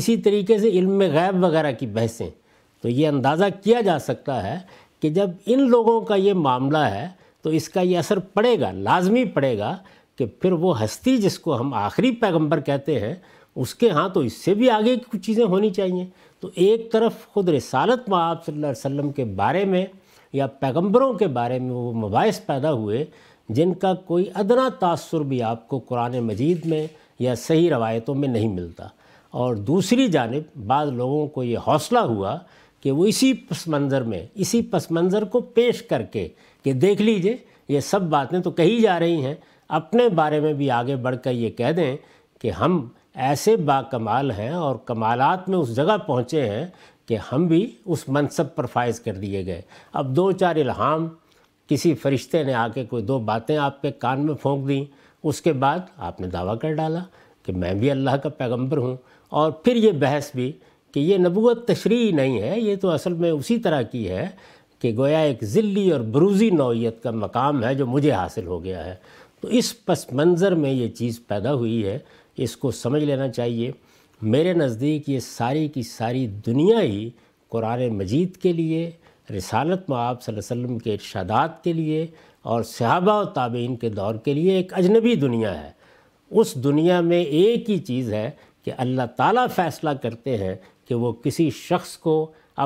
इसी तरीके से इल्म गैब वगैरह की बहसें तो ये अंदाज़ा किया जा सकता है कि जब इन लोगों का ये मामला है तो इसका ये असर पड़ेगा लाजमी पड़ेगा कि फिर वो हस्ती जिसको हम आखिरी पैगंबर कहते हैं उसके हाँ तो इससे भी आगे की कुछ चीज़ें होनी चाहिए तो एक तरफ ख़ुद रसालत में आप सल्लल्लाहु के बारे में या पैगंबरों के बारे में वो मबास पैदा हुए जिनका कोई अदना तासर भी आपको कुरान मजीद में या सही रवायतों में नहीं मिलता और दूसरी जानब बाद लोगों को ये हौसला हुआ कि वो इसी पस मंज़र में इसी पस मंज़र को पेश करके कि देख लीजिए ये सब बातें तो कही जा रही हैं अपने बारे में भी आगे बढ़ कर ये कह दें कि हम ऐसे बाकमाल हैं और कमालात में उस जगह पहुँचे हैं कि हम भी उस मनसब पर फायज कर दिए गए अब दो चार इल्हाम किसी फरिश्ते ने आके कोई दो बातें आपके कान में फोंक दी उसके बाद आपने दावा कर डाला कि मैं भी अल्लाह का पैगंबर हूँ और फिर ये बहस भी कि ये नबूत तशरी नहीं है ये तो असल में उसी तरह की है कि गोया एक ज़िली और बरूज़ी नौीयत का मकाम है जो मुझे हासिल हो गया है तो इस पस मंज़र में ये चीज़ पैदा हुई है इसको समझ लेना चाहिए मेरे नज़दीक ये सारी की सारी दुनिया ही कुरान मजीद के लिए रिसालत माब वसम के इर्शादात के लिए और सहाबा और ताबेन के दौर के लिए एक अजनबी दुनिया है उस दुनिया में एक ही चीज़ है कि अल्लाह ताला फ़ैसला करते हैं कि वो किसी शख्स को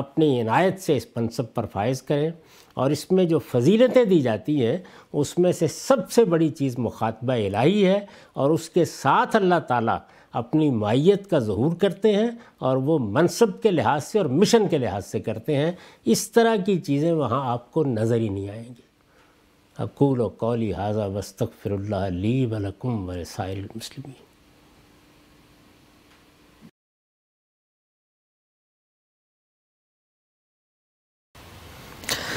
अपनी इनायत से इस मनसब पर फायज़ करें और इसमें जो फजीलतें दी जाती हैं उसमें से सबसे बड़ी चीज़ मुखातबा इलाही है और उसके साथ अल्लाह ताला अपनी माइत का जहूर करते हैं और वो मनसब के लिहाज से और मिशन के लिहाज से करते हैं इस तरह की चीज़ें वहाँ आपको नज़र ही नहीं आएंगी अकूल कौली हाजा वस्तक फिर वलकुम वसाइल मुस्लिम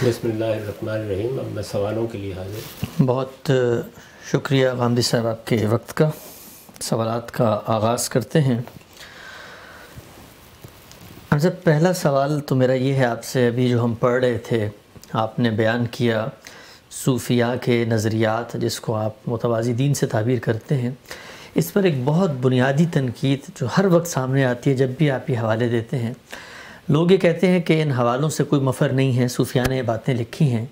बसमीम अब मैं सवालों के लिए हाजिर बहुत शुक्रिया गांधी साहब आपके वक्त का सवाल का आगाज़ करते हैं हमसे पहला सवाल तो मेरा ये है आपसे अभी जो हम पढ़ रहे थे आपने बयान किया सूफिया के नज़रियात जिसको आप मुतवाज़ी दीन से ताबीर करते हैं इस पर एक बहुत बुनियादी तनकीद जो हर वक्त सामने आती है जब भी आप ये हवाले देते हैं लोग ये कहते हैं कि इन हवालों से कोई मफ़र नहीं है सूफिया ने बातें लिखी हैं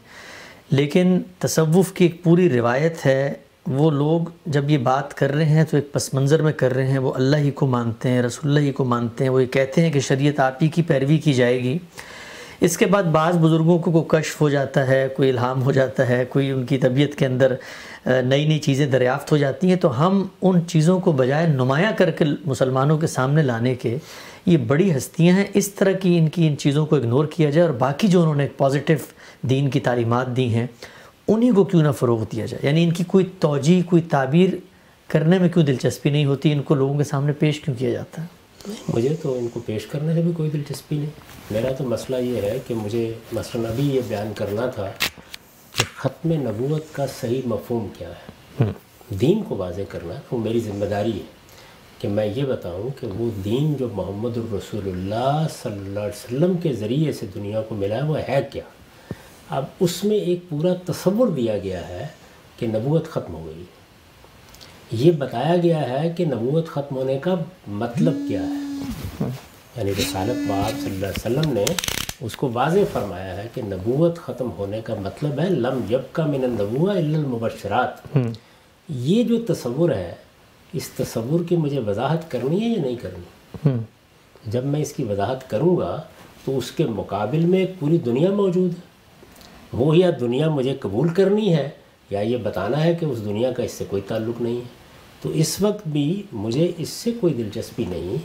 लेकिन तसवुफ़ की एक पूरी रिवायत है वो लोग जब ये बात कर रहे हैं तो एक पस मंज़र में कर रहे हैं वो अल्लाह ही को मानते हैं रसोल्ला ही को मानते हैं वो ये कहते हैं कि शरीयत आप ही की पैरवी की जाएगी इसके बाद बाज़ बुज़ुर्गों को कोई कश्फ हो जाता है कोई इल्हाम हो जाता है कोई उनकी तबीयत के अंदर नई नई चीज़ें दरियाफ़त हो जाती हैं तो हम उन चीज़ों को बजाय नुमाया करके मुसलमानों के सामने लाने के ये बड़ी हस्तियाँ हैं इस तरह की इनकी इन चीज़ों को इग्नोर किया जाए और बाकी जो उन्होंने एक पॉजिटिव दीन की तालीमत दी हैं उन्हीं को क्यों ना फ़रोग दिया जाए यानी इनकी कोई तोजी कोई ताबीर करने में क्यों दिलचस्पी नहीं होती इनको लोगों के सामने पेश क्यों किया जाता है मुझे तो इनको पेश करने में भी कोई दिलचस्पी नहीं मेरा तो मसला ये है कि मुझे मसला अभी ये बयान करना था कि ख़त्म नबूत का सही मफहम क्या है हम्म। दीन को वाज करना वो मेरी जिम्मेदारी है कि मैं ये बताऊँ कि वो दीन जो मोहम्मद रसूलुल्लाह सल्लल्लाहु के ज़रिए से दुनिया को मिला है वो है क्या अब उसमें एक पूरा तस्वुर दिया गया है कि नबूत ख़त्म हो गई ये बताया गया है कि नबूत ख़त्म होने का मतलब क्या है यानी रसालत बाब सल्लम ने उसको वाज फरमाया है कि नबूत ख़त्म होने का मतलब है लम जब का मिन नबूआमबरात हम्म। ये जो तस्वुर है इस तस्वुर की मुझे वजाहत करनी है या नहीं करनी हम्म। जब मैं इसकी वजाहत करूँगा तो उसके मुकाबले में पूरी दुनिया मौजूद है वो या दुनिया मुझे कबूल करनी है या ये बताना है कि उस दुनिया का इससे कोई ताल्लुक नहीं है तो इस वक्त भी मुझे इससे कोई दिलचस्पी नहीं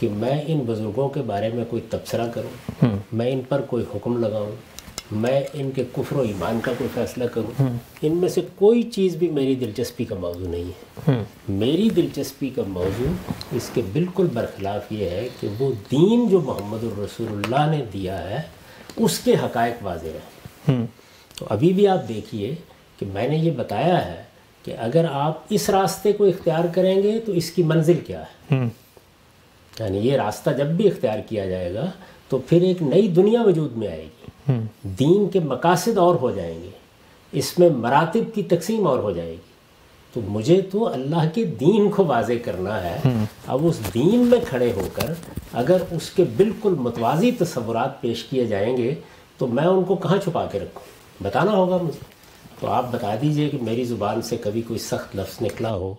कि मैं इन बुज़ुर्गों के बारे में कोई तबसरा करूं हम्म। मैं इन पर कोई हुक्म लगाऊं मैं इनके कुफर ईमान का कोई फ़ैसला करूं हम्म। इनमें से कोई चीज़ भी मेरी दिलचस्पी का मौजू नहीं है हम्म। मेरी दिलचस्पी का मौजू इसके बिल्कुल बरखिलाफ़ ये है कि वो दीन जो मोहम्मद रसूलुल्लाह ने दिया है उसके हकायक वाज हैं हम्म। तो अभी भी आप देखिए कि मैंने ये बताया है कि अगर आप इस रास्ते को इख्तियार करेंगे तो इसकी मंजिल क्या है हम्म। यानी ये रास्ता जब भी इख्तियार किया जाएगा तो फिर एक नई दुनिया वजूद में आएगी हम्म। दीन के मकासद और हो जाएंगे इसमें मरातब की तकसीम और हो जाएगी तो मुझे तो अल्लाह के दीन को वाजे करना है अब उस दीन में खड़े होकर अगर उसके बिल्कुल मतवाजी तस्वुरात पेश किए जाएंगे तो मैं उनको कहाँ छुपा के रखूँ बताना होगा मुझे तो आप बता दीजिए कि मेरी ज़ुबान से कभी कोई सख्त लफ्ज़ निकला हो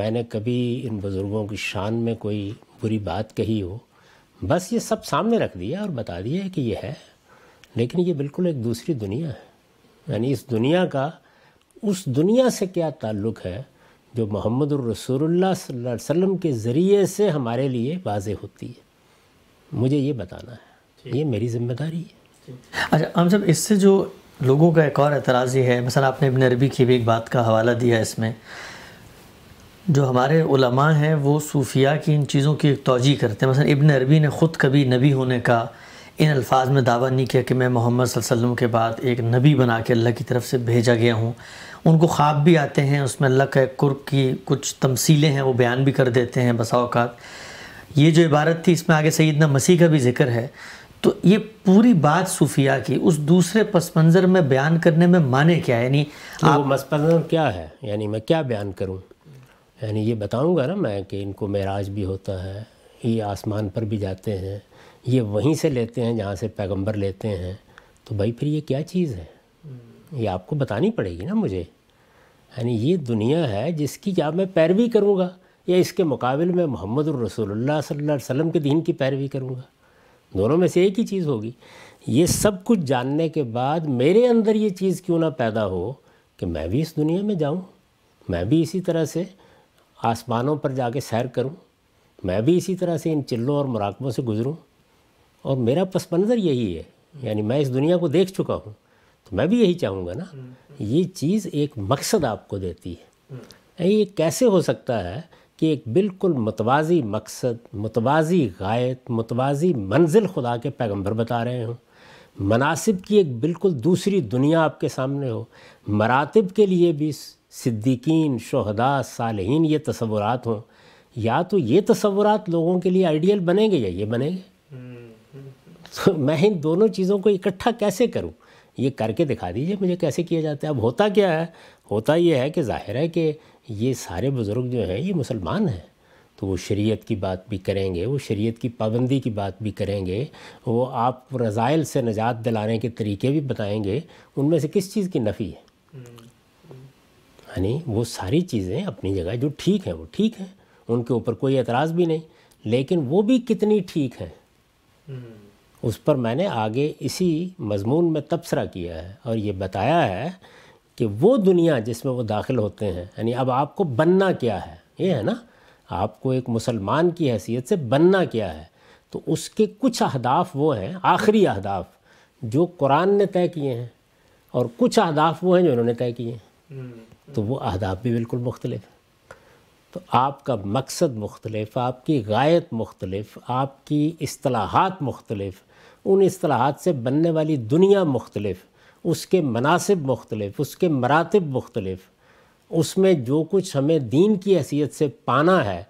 मैंने कभी इन बुज़ुर्गों की शान में कोई बुरी बात कही हो बस ये सब सामने रख दिया और बता दिया कि ये है लेकिन ये बिल्कुल एक दूसरी दुनिया है यानी इस दुनिया का उस दुनिया से क्या ताल्लुक़ है जो मोहम्मद रसूलुल्लाह वसम वसल्लम के ज़रिए से हमारे लिए वाज होती है मुझे ये बताना है ये मेरी जिम्मेदारी है अच्छा हम सब इससे जो लोगों का एक और एतराज़ ये है मसला आपने इबन अरबी की भी एक बात का हवाला दिया इसमें जो हमारे उलमा हैं वो सूफिया की इन चीज़ों की एक तोजी करते हैं मसल इबन अरबी ने ख़ुद कभी नबी होने का इन अल्फाज में दावा नहीं किया कि मैं मोहम्मद वसल्लम के बाद एक नबी बना के अल्लाह की तरफ से भेजा गया हूँ उनको ख्वाब भी आते हैं उसमें अल्लाह के कुर्क की कुछ तमसीलें हैं वो बयान भी कर देते हैं बसा अवकात ये जो इबारत थी इसमें आगे सईदना मसीह का भी जिक्र है तो ये पूरी बात सूफिया की उस दूसरे पस मंज़र में बयान करने में माने क्या है यानी तो आप मस मंज़र क्या है यानी मैं क्या बयान करूँ यानी ये बताऊँगा ना मैं कि इनको मेराज भी होता है ये आसमान पर भी जाते हैं ये वहीं से लेते हैं जहाँ से पैगंबर लेते हैं तो भाई फिर ये क्या चीज़ है ये आपको बतानी पड़ेगी ना मुझे यानी ये दुनिया है जिसकी क्या मैं पैरवी करूँगा या इसके मुकाबले में मोहम्मद रसोल्ला वसलम के दीन की पैरवी करूँगा दोनों में से एक ही चीज़ होगी ये सब कुछ जानने के बाद मेरे अंदर ये चीज़ क्यों ना पैदा हो कि मैं भी इस दुनिया में जाऊं मैं भी इसी तरह से आसमानों पर जाके सैर करूं मैं भी इसी तरह से इन चिल्लों और मराकबों से गुज़रूँ और मेरा पस मंज़र यही है यानी मैं इस दुनिया को देख चुका हूँ तो मैं भी यही चाहूँगा ना हम्म। ये चीज़ एक मकसद आपको देती है हम्म। ये कैसे हो सकता है कि एक बिल्कुल मतवाज़ी मकसद मतवाज़ी गायत मतवाज़ी मंजिल खुदा के पैगंबर बता रहे हों मनासिब की एक बिल्कुल दूसरी दुनिया आपके सामने हो मरातब के लिए भी सिद्दीकीन शहदा सालहीन ये तस्वुरात हों या तो ये तस्वुरात लोगों के लिए आइडियल बनेंगे या ये बनेंगे तो मैं इन दोनों चीज़ों को इकट्ठा कैसे करूं ये करके दिखा दीजिए मुझे कैसे किया जाता है अब होता क्या है होता ये है कि जाहिर है कि ये सारे बुज़ुर्ग जो हैं ये मुसलमान हैं तो वो शरीयत की बात भी करेंगे वो शरीयत की पाबंदी की बात भी करेंगे वो आप रज़ाइल से निजात दिलाने के तरीके भी बताएंगे उनमें से किस चीज़ की नफ़ी है यानी वो सारी चीज़ें अपनी जगह जो ठीक हैं वो ठीक हैं उनके ऊपर कोई एतराज़ भी नहीं लेकिन वो भी कितनी ठीक हैं उस पर मैंने आगे इसी मजमून में तबसरा किया है और ये बताया है कि वो दुनिया जिसमें वो दाखिल होते हैं यानी अब आपको बनना क्या है ये है ना आपको एक मुसलमान की हैसियत से बनना क्या है तो उसके कुछ अहदाफ वो हैं आखिरी अहदाफ जो कुरान ने तय किए हैं और कुछ अहदाफ वो हैं जो इन्होंने तय किए हैं हम्म। तो वो अहदाफ भी बिल्कुल मुख्तलिफ है तो आपका मकसद मुख्तलिफ आपकी गायत मुख्तलिफ आपकी असलाहत मुख्तलिफ उन असलाहत से बनने वाली दुनिया मुख्तलिफ उसके मनासिब मुख्तलिफ उसके मरातब मुख्तलिफ उसमें जो कुछ हमें दीन की हैसियत से पाना है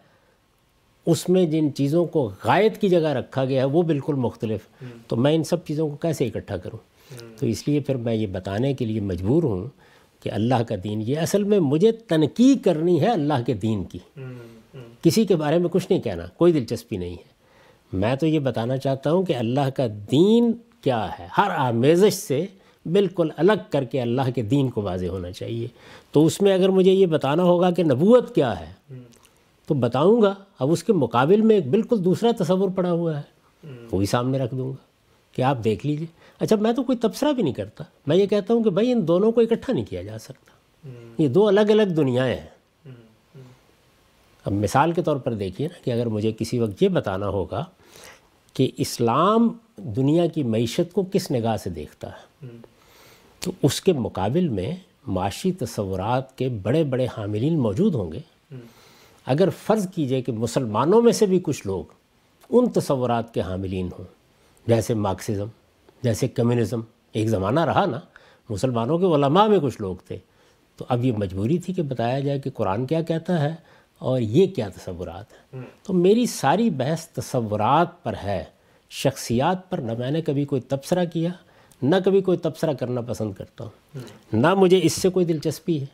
उसमें जिन चीज़ों को गायत की जगह रखा गया है वो बिल्कुल मुख्तलिफ तो मैं इन सब चीज़ों को कैसे इकट्ठा करूँ तो इसलिए फिर मैं ये बताने के लिए मजबूर हूँ कि अल्लाह का दीन ये असल में मुझे तनकी करनी है अल्लाह के दीन की किसी के बारे में कुछ नहीं कहना कोई दिलचस्पी नहीं है मैं तो ये बताना चाहता हूँ कि अल्लाह का दीन क्या है हर आमेजश से बिल्कुल अलग करके अल्लाह के दीन को वाजे होना चाहिए तो उसमें अगर मुझे ये बताना होगा कि नबूत क्या है तो बताऊँगा अब उसके मुकाबले में एक बिल्कुल दूसरा तस्वुर पड़ा हुआ है वही सामने रख दूंगा कि आप देख लीजिए अच्छा मैं तो कोई तबसरा भी नहीं करता मैं ये कहता हूँ कि भाई इन दोनों को इकट्ठा नहीं किया जा सकता ये दो अलग अलग दुनियाएँ हैं अब मिसाल के तौर पर देखिए ना कि अगर मुझे किसी वक्त ये बताना होगा कि इस्लाम दुनिया की मीशत को किस निगाह से देखता है तो उसके मुकाबल में माशी तस्वूर के बड़े बड़े हामिलीन मौजूद होंगे अगर फ़र्ज़ कीजिए कि मुसलमानों में से भी कुछ लोग उन तस्वूर के हामिलीन हों जैसे मार्क्सिज़म जैसे कम्युनिज़्म एक ज़माना रहा ना मुसलमानों के वलमा में कुछ लोग थे तो अब ये मजबूरी थी कि बताया जाए कि कुरान क्या कहता है और ये क्या तस्वुरात है हम्म। तो मेरी सारी बहस तस्वुरात पर है शख्सियात पर न मैंने कभी कोई तबसरा किया ना कभी कोई तबसरा करना पसंद करता हूँ ना मुझे इससे कोई दिलचस्पी है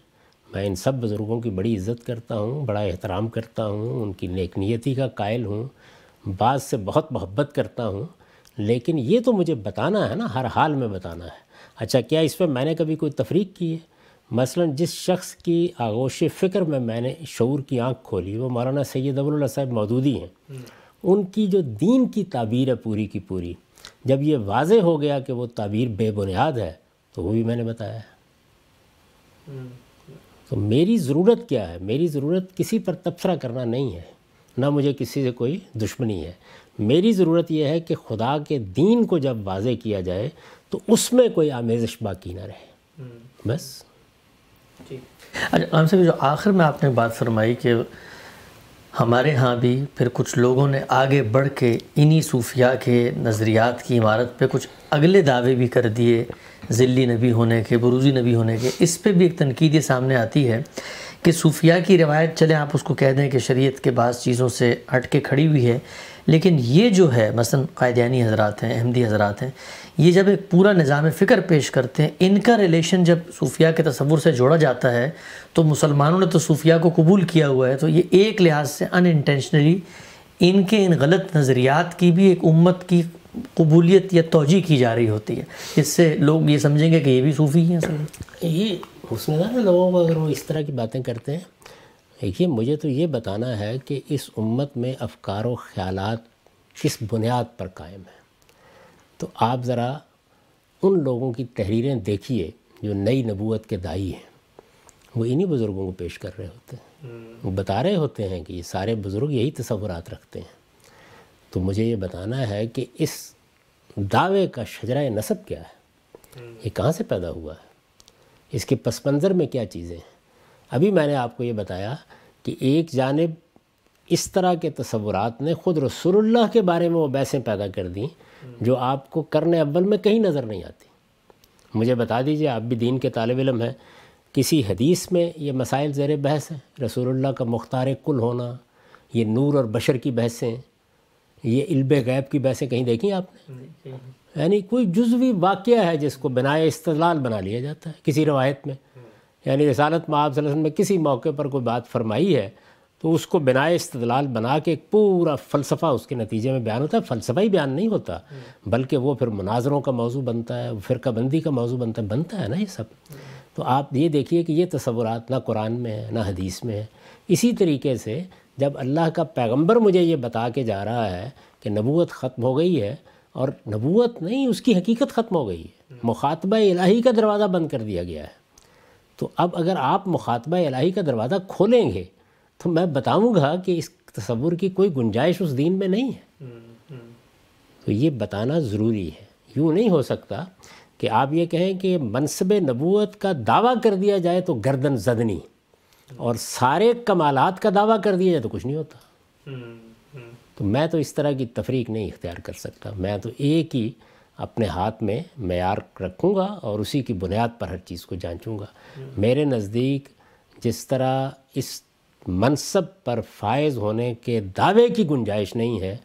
मैं इन सब बुज़ुर्गों की बड़ी इज़्ज़त करता हूँ बड़ा एहतराम करता हूँ उनकी नेकनीयती का कायल हूँ बात से बहुत मोहब्बत करता हूँ लेकिन ये तो मुझे बताना है ना हर हाल में बताना है अच्छा क्या इस पर मैंने कभी कोई तफरीक की है मसलन जिस शख्स की आगोश फ़िक्र में मैंने शूर की आँख खोली वो मौलाना सैदबल साहब मौदूदी हैं हम्म। उनकी जो दीन की ताबीर है पूरी की पूरी जब ये वाज हो गया कि वो ताबीर बेबुनियाद है तो वो भी मैंने बताया है तो मेरी ज़रूरत क्या है मेरी ज़रूरत किसी पर तबसरा करना नहीं है ना मुझे किसी से कोई दुश्मनी है मेरी ज़रूरत यह है कि खुदा के दीन को जब वाज किया जाए तो उसमें कोई आमेजश बाकी ना रहे हम्म। बस जी अच्छा हमसे जो आखिर में आपने बात फरमाई कि हमारे यहाँ भी फिर कुछ लोगों ने आगे बढ़ के इन्हीं सूफिया के नज़रियात की इमारत पे कुछ अगले दावे भी कर दिए जिल्ली नबी होने के बरूजी नबी होने के इस पे भी एक तनकीद सामने आती है कि सूफिया की रवायत चले आप उसको कह दें कि शरीयत के बाद चीज़ों से हट के खड़ी हुई है लेकिन ये जो है मसलन कायदानी हजरात हैं अहमदी हजरात हैं ये जब एक पूरा निज़ाम फ़िक्र पेश करते हैं इनका रिलेशन जब सूफिया के तस्वुर से जोड़ा जाता है तो मुसलमानों ने तो सूफिया को कबूल किया हुआ है तो ये एक लिहाज से अन इंटेंशनली इनके इन गलत नज़रियात की भी एक उम्मत की कबूलीत या तोजी की जा रही होती है इससे लोग ये समझेंगे कि ये भी सूफ़ी हैं ये हुसन लोगों को अगर वो इस तरह की बातें करते हैं देखिए मुझे तो ये बताना है कि इस उम्मत में अफकार ख़्याल किस बुनियाद पर कायम है तो आप ज़रा उन लोगों की तहरीरें देखिए जो नई नबूत के दाई हैं वो इन्हीं बुज़ुर्गों को पेश कर रहे होते हैं वो हम्म। बता रहे होते हैं कि ये सारे बुज़ुर्ग यही तस्वुरात रखते हैं तो मुझे ये बताना है कि इस दावे का शजरा नसब क्या है हम्म। ये कहाँ से पैदा हुआ है इसके पस मंज़र में क्या चीज़ें हैं अभी मैंने आपको ये बताया कि एक जानब इस तरह के तस्वुरात ने ख़ुद रसोल्ला के बारे में वो बहसें पैदा कर दी जो आपको करने अव्वल में कहीं नज़र नहीं आती मुझे बता दीजिए आप भी दीन के तालब इलम हैं किसी हदीस में ये मसाइल ज़र बहस हैं रसूलुल्लाह का मुख्तार कुल होना ये नूर और बशर की बहसें ये इल्ब गैब की बहसें कहीं देखी आपने यानी कोई जुजवी वाक़ है जिसको बनाए इस्तलाल बना लिया जाता है किसी रवायत में यानी रसालत माब में किसी मौके पर कोई बात फरमाई है तो उसको बिना इस्तलाल बना के एक पूरा फ़लसफ़ा उसके नतीजे में बयान होता है फ़लसफ़ा ही बयान नहीं होता बल्कि वो फिर मुनाजरों का मौजू बनता है फिर फ़िरकाबंदी का मौजू बनता है बनता है ना ये सब तो आप ये देखिए कि ये तस्वुरात ना कुरान में है ना हदीस में है इसी तरीके से जब अल्लाह का पैगम्बर मुझे ये बता के जा रहा है कि नबूत ख़त्म हो गई है और नबूत नहीं उसकी हकीकत ख़त्म हो गई है मुखातबा इलाही का दरवाज़ा बंद कर दिया गया है तो अब अगर आप मुखातबा इलाही का दरवाज़ा खोलेंगे तो मैं बताऊंगा कि इस तस्वुर की कोई गुंजाइश उस दीन में नहीं है तो ये बताना ज़रूरी है यूँ नहीं हो सकता कि आप ये कहें कि मनसब नबूत का दावा कर दिया जाए तो गर्दन जदनी और सारे कमालत का दावा कर दिया जाए तो कुछ नहीं होता हम्म, हम्म। तो मैं तो इस तरह की तफरीक नहीं इख्तियार कर सकता मैं तो एक ही अपने हाथ में मैार रखूँगा और उसी की बुनियाद पर हर चीज़ को जाँचूँगा मेरे नज़दीक जिस तरह इस मनसब पर फायज़ होने के दावे की गुंजाइश नहीं है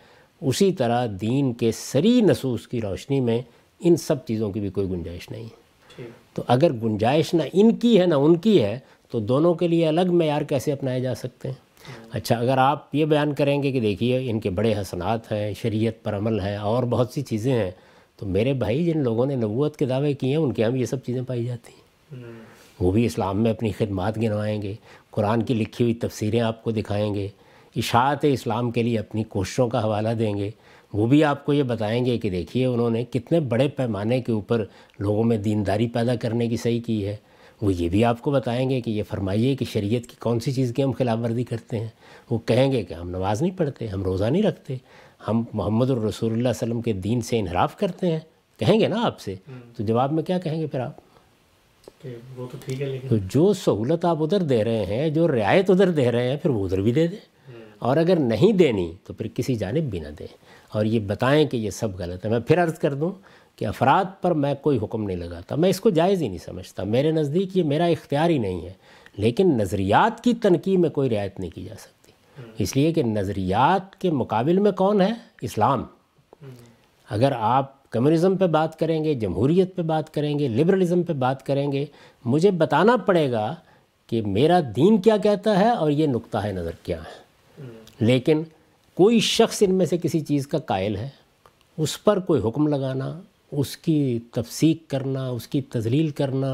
उसी तरह दीन के सरी नसूस की रोशनी में इन सब चीज़ों की भी कोई गुंजाइश नहीं है तो अगर गुंजाइश ना इनकी है ना उनकी है तो दोनों के लिए अलग मैार कैसे अपनाए जा सकते हैं हम्म। अच्छा अगर आप ये बयान करेंगे कि देखिए इनके बड़े हसनात हैं शरीयत पर अमल है और बहुत सी चीज़ें हैं तो मेरे भाई जिन लोगों ने नबूत के दावे किए हैं उनके यहाँ भी ये सब चीज़ें पाई जाती हैं वो भी इस्लाम में अपनी खिदमत गिनवाएंगे कुरान की लिखी हुई तफसीरें आपको दिखाएंगे इशात इस्लाम के लिए अपनी कोशिशों का हवाला देंगे वो भी आपको ये बताएंगे कि देखिए उन्होंने कितने बड़े पैमाने के ऊपर लोगों में दीनदारी पैदा करने की सही की है वो ये भी आपको बताएंगे कि ये फरमाइए कि शरीयत की कौन सी चीज़ की हम खिलाफ करते हैं वो कहेंगे कि हम नमाज़ नहीं पढ़ते हम रोज़ा नहीं रखते हम मोहम्मद रसूल वसल्लम के दीन से इनहराफ करते हैं कहेंगे ना आपसे हम्म। तो जवाब में क्या कहेंगे फिर आप वो तो ठीक है तो जो सहूलत आप उधर दे रहे हैं जो रियायत उधर दे रहे हैं फिर वो उधर भी दे दें हम्म। और अगर नहीं देनी तो फिर किसी जानब भी ना दें और ये बताएं कि ये सब गलत है मैं फिर अर्ज़ कर दूँ कि अफराद पर मैं कोई हुक्म नहीं लगाता मैं इसको जायज़ ही नहीं समझता मेरे नज़दीक ये मेरा इख्तियार ही नहीं है लेकिन नज़रियात की तनकी में कोई रियायत नहीं की जा सकती इसलिए कि नज़रियात के मुकाबल में कौन है इस्लाम अगर आप कम्युनिज़म पे बात करेंगे जमहूरीत पे बात करेंगे लिबरलिज़म पे बात करेंगे मुझे बताना पड़ेगा कि मेरा दीन क्या कहता है और ये नुकता है नज़र क्या है लेकिन कोई शख्स इनमें से किसी चीज़ का कायल है उस पर कोई हुक्म लगाना उसकी तफसीक करना उसकी तजलील करना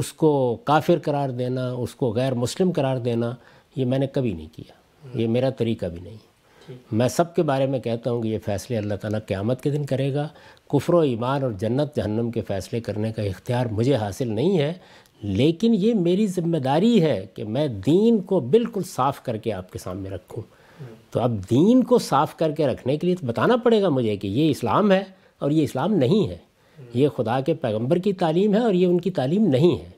उसको काफिर करार देना उसको गैर मुस्लिम करार देना ये मैंने कभी नहीं किया ये मेरा तरीका भी नहीं मैं सब के बारे में कहता हूँ कि ये फ़ैसले अल्लाह ताला क़यामत के दिन करेगा कुफर ईमान और जन्नत जहन्नम के फ़ैसले करने का इख्तियार मुझे हासिल नहीं है लेकिन ये मेरी जिम्मेदारी है कि मैं दीन को बिल्कुल साफ़ करके आपके सामने रखूँ तो अब दीन को साफ़ करके रखने के लिए तो बताना पड़ेगा मुझे कि ये इस्लाम है और ये इस्लाम नहीं है ये खुदा के पैगम्बर की तालीम है और ये उनकी तालीम नहीं है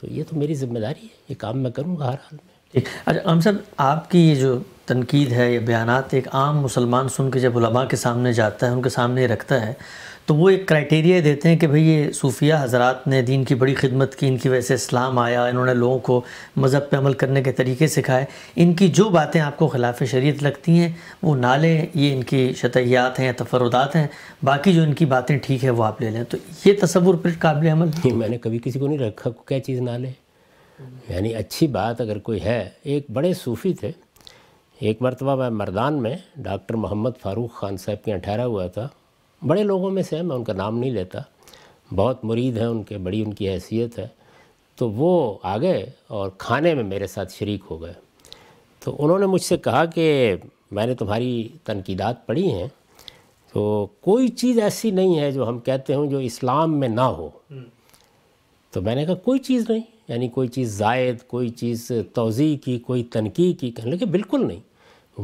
तो ये तो मेरी ज़िम्मेदारी है ये काम मैं करूँगा हर हाल में ठीक अच्छा हम सर आपकी ये जो तनकीद है या बयान एक आम मुसलमान सुन के जब उलमा के सामने जाता है उनके सामने रखता है तो वो एक क्राइटेरिया देते हैं कि भाई ये सूफिया हज़रा ने दीन की बड़ी खिदमत की इनकी वजह से इस्लाम आया इन्होंने लोगों को मज़हब पे अमल करने के तरीके सिखाए इनकी जो बातें आपको ख़िलाफ़ शरीत लगती हैं वो ना लें ये इनकी शतयात हैं तफरदात हैं बाकी जो इनकी बातें ठीक है वो आप ले लें तो ये तस्वुर फिर काबिल अमल नहीं मैंने कभी किसी को नहीं रखा क्या चीज़ ना लें यानी अच्छी बात अगर कोई है एक बड़े सूफ़ी थे एक मरतबा मैं मरदान में डॉक्टर मोहम्मद फ़ारूक ख़ान साहब के यहाँ ठहरा हुआ था बड़े लोगों में से मैं उनका नाम नहीं लेता बहुत मुरीद हैं उनके बड़ी उनकी हैसियत है तो वो आ गए और खाने में मेरे साथ शरीक हो गए तो उन्होंने मुझसे कहा कि मैंने तुम्हारी तनकीदात पढ़ी हैं तो कोई चीज़ ऐसी नहीं है जो हम कहते हों जो इस्लाम में ना हो हम्म। तो मैंने कहा कोई चीज़ नहीं यानी कोई चीज़ जायद कोई चीज़ तोज़ी की कोई तनकी की कहने लगे बिल्कुल नहीं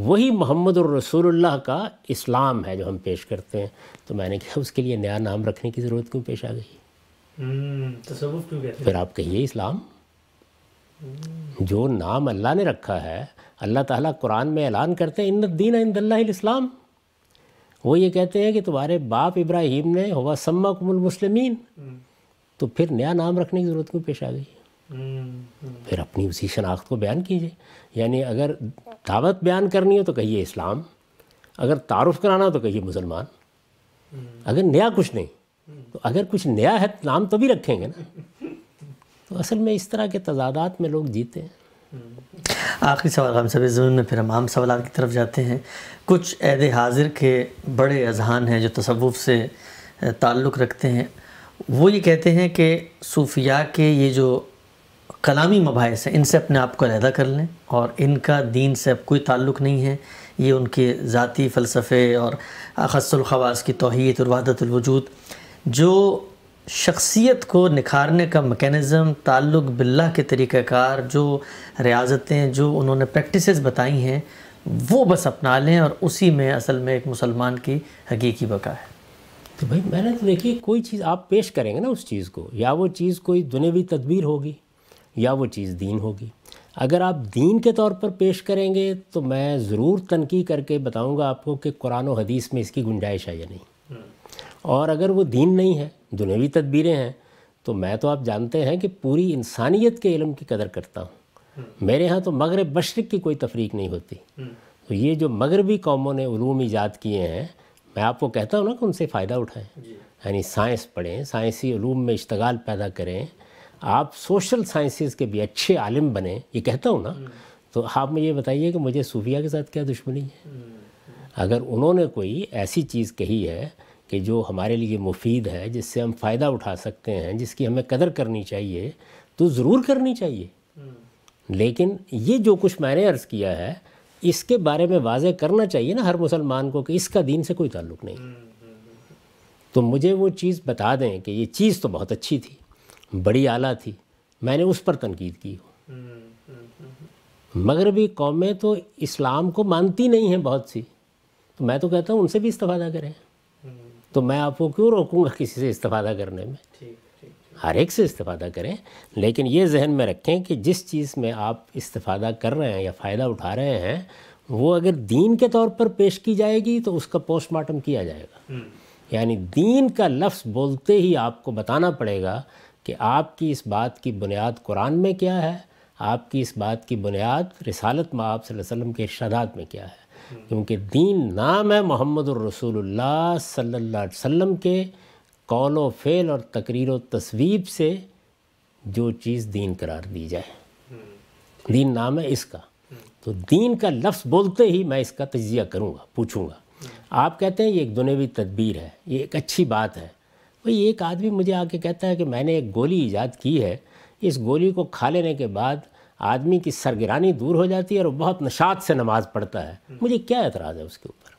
वही मोहम्मद रसूलुल्लाह का इस्लाम है जो हम पेश करते हैं तो मैंने कहा उसके लिए नया नाम रखने की ज़रूरत क्यों पेश आ गई हम्म, फिर आप कहिए इस्लाम जो नाम अल्लाह ने रखा है अल्लाह ताला कुरान में ऐलान करते हैं इन दीन इंदल्लाम वो ये कहते हैं कि तुम्हारे बाप इब्राहिम ने हुआ सम्मा कुमुल मुस्लिमीन हम्म। तो फिर नया नाम रखने की ज़रूरत क्यों पेश आ गई फिर अपनी उसी शनाख्त को बयान कीजिए यानी अगर दावत बयान करनी हो तो कहिए इस्लाम अगर तारफ़ कराना हो तो कहिए मुसलमान अगर नया कुछ नहीं तो अगर कुछ नया है तो नाम तो भी रखेंगे ना तो असल में इस तरह के तजादात में लोग जीते हैं आखिरी सवाल हम सभी ज़मीन में फिर हम आम सवाल की तरफ जाते हैं कुछ ऐद हाजिर के बड़े अजहान हैं जो तसवुफ़ से ताल्लुक़ रखते हैं वो ये कहते हैं कि सूफिया के ये जो कलामी मबाइस हैं इनसे अपने आप को अलहदा कर लें और इनका दीन से अब कोई ताल्लुक़ नहीं है ये उनके ज़ाती फ़लसफ़े और अखसलखवास की तोहत और वहादतवजूद जो शख्सियत को निखारने का मकैनज़म ताल्लुक़ बिल्ला के तरीक़ाकार जो रियाजतें जो उन्होंने प्रैक्टिस बताई हैं वो बस अपना लें और उसी में असल में एक मुसलमान की हकीकी बका है तो भाई मैंने तो देखिए कोई चीज़ आप पेश करेंगे ना उस चीज़ को या वो चीज़ कोई दुनियावी तदबीर होगी या वो चीज़ दीन होगी अगर आप दीन के तौर पर पेश करेंगे तो मैं ज़रूर तनकी करके बताऊंगा आपको कि कुरान और हदीस में इसकी गुंजाइश है या नहीं और अगर वो दीन नहीं है दुनियावी तदबीरें हैं तो मैं तो आप जानते हैं कि पूरी इंसानियत के इलम की कदर करता हूँ मेरे यहाँ तो मगरब मशरक़ की कोई तफरीक नहीं होती तो ये जो मगरबी कौमों ने ूम ईजाद किए हैं मैं आपको कहता हूँ ना कि उनसे फ़ायदा उठाएँ यानी साइंस पढ़ें साइंसी ूम में इश्तगाल पैदा करें आप सोशल साइंसेस के भी अच्छे आलिम बने ये कहता हूँ ना तो आप मुझे बताइए कि मुझे सूफिया के साथ क्या दुश्मनी है अगर उन्होंने कोई ऐसी चीज़ कही है कि जो हमारे लिए मुफीद है जिससे हम फ़ायदा उठा सकते हैं जिसकी हमें कदर करनी चाहिए तो ज़रूर करनी चाहिए लेकिन ये जो कुछ मैंने अर्ज़ किया है इसके बारे में वाजह करना चाहिए ना हर मुसलमान को कि इसका दीन से कोई ताल्लुक़ नहीं तो मुझे वो चीज़ बता दें कि ये चीज़ तो बहुत अच्छी थी बड़ी आला थी मैंने उस पर तनकीद की मगरबी कौमें तो इस्लाम को मानती नहीं हैं बहुत सी तो मैं तो कहता हूँ उनसे भी इस्तफादा करें तो मैं आपको क्यों रोकूंगा किसी से इस्तफादा करने में हर एक से इस्तफादा करें लेकिन ये जहन में रखें कि जिस चीज़ में आप इस्तफादा कर रहे हैं या फ़ायदा उठा रहे हैं वो अगर दीन के तौर पर पेश की जाएगी तो उसका पोस्टमार्टम किया जाएगा हम्म। यानी दीन का लफ्ज़ बोलते ही आपको बताना पड़ेगा कि आपकी इस बात की बुनियाद कुरान में क्या है आपकी इस बात की बुनियाद रिसालत में आप वसल्लम के इर्शादात में क्या है क्योंकि दीन नाम है मोहम्मद रसूलुल्लाह सल्लल्लाहु अलैहि वसल्लम के कौल व फेल और तकरीर व तस्वीब से जो चीज़ दीन करार दी जाए दीन नाम है इसका तो दीन का लफ्ज़ बोलते ही मैं इसका तजिया करूँगा पूछूँगा आप कहते हैं ये एक दुनियावी तदबीर है ये एक अच्छी बात है वही एक आदमी मुझे आके कहता है कि मैंने एक गोली ईजाद की है इस गोली को खा लेने के बाद आदमी की सरगिरानी दूर हो जाती है और बहुत नशात से नमाज़ पढ़ता है हम्म। मुझे क्या एतराज़ है उसके ऊपर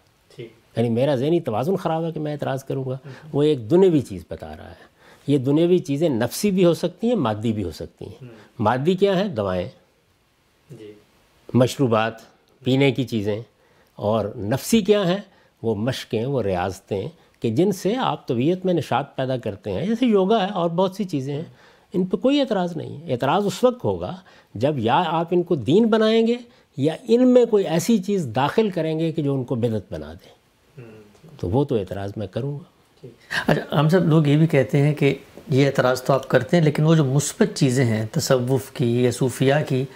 यानी मेरा जहनी तोज़ुन ख़राब है कि मैं एतराज़ करूँगा हम्म। वो एक दुनेवी चीज़ बता रहा है ये दुनेवी चीज़ें नफसी भी हो सकती हैं मादी भी हो सकती हैं हम्म। मादी क्या है दवाएँ मशरूबात पीने की चीज़ें और नफसी क्या हैं वो मशक़ें वो रियाजतें कि जिनसे आप तबीयत में निशात पैदा करते हैं जैसे योगा है और बहुत सी चीज़ें हैं इन पर कोई एतराज़ नहीं है एतराज़ उस वक्त होगा जब या आप इनको दीन बनाएंगे या इन में कोई ऐसी चीज़ दाखिल करेंगे कि जो उनको बेदत बना दें हम्म। तो वो तो एतराज़ मैं करूँगा अच्छा हम सब लोग ये भी कहते हैं कि ये एतराज़ तो आप करते हैं लेकिन वो जो मुस्बत चीज़ें हैं तसवुफ़ की या सूफिया की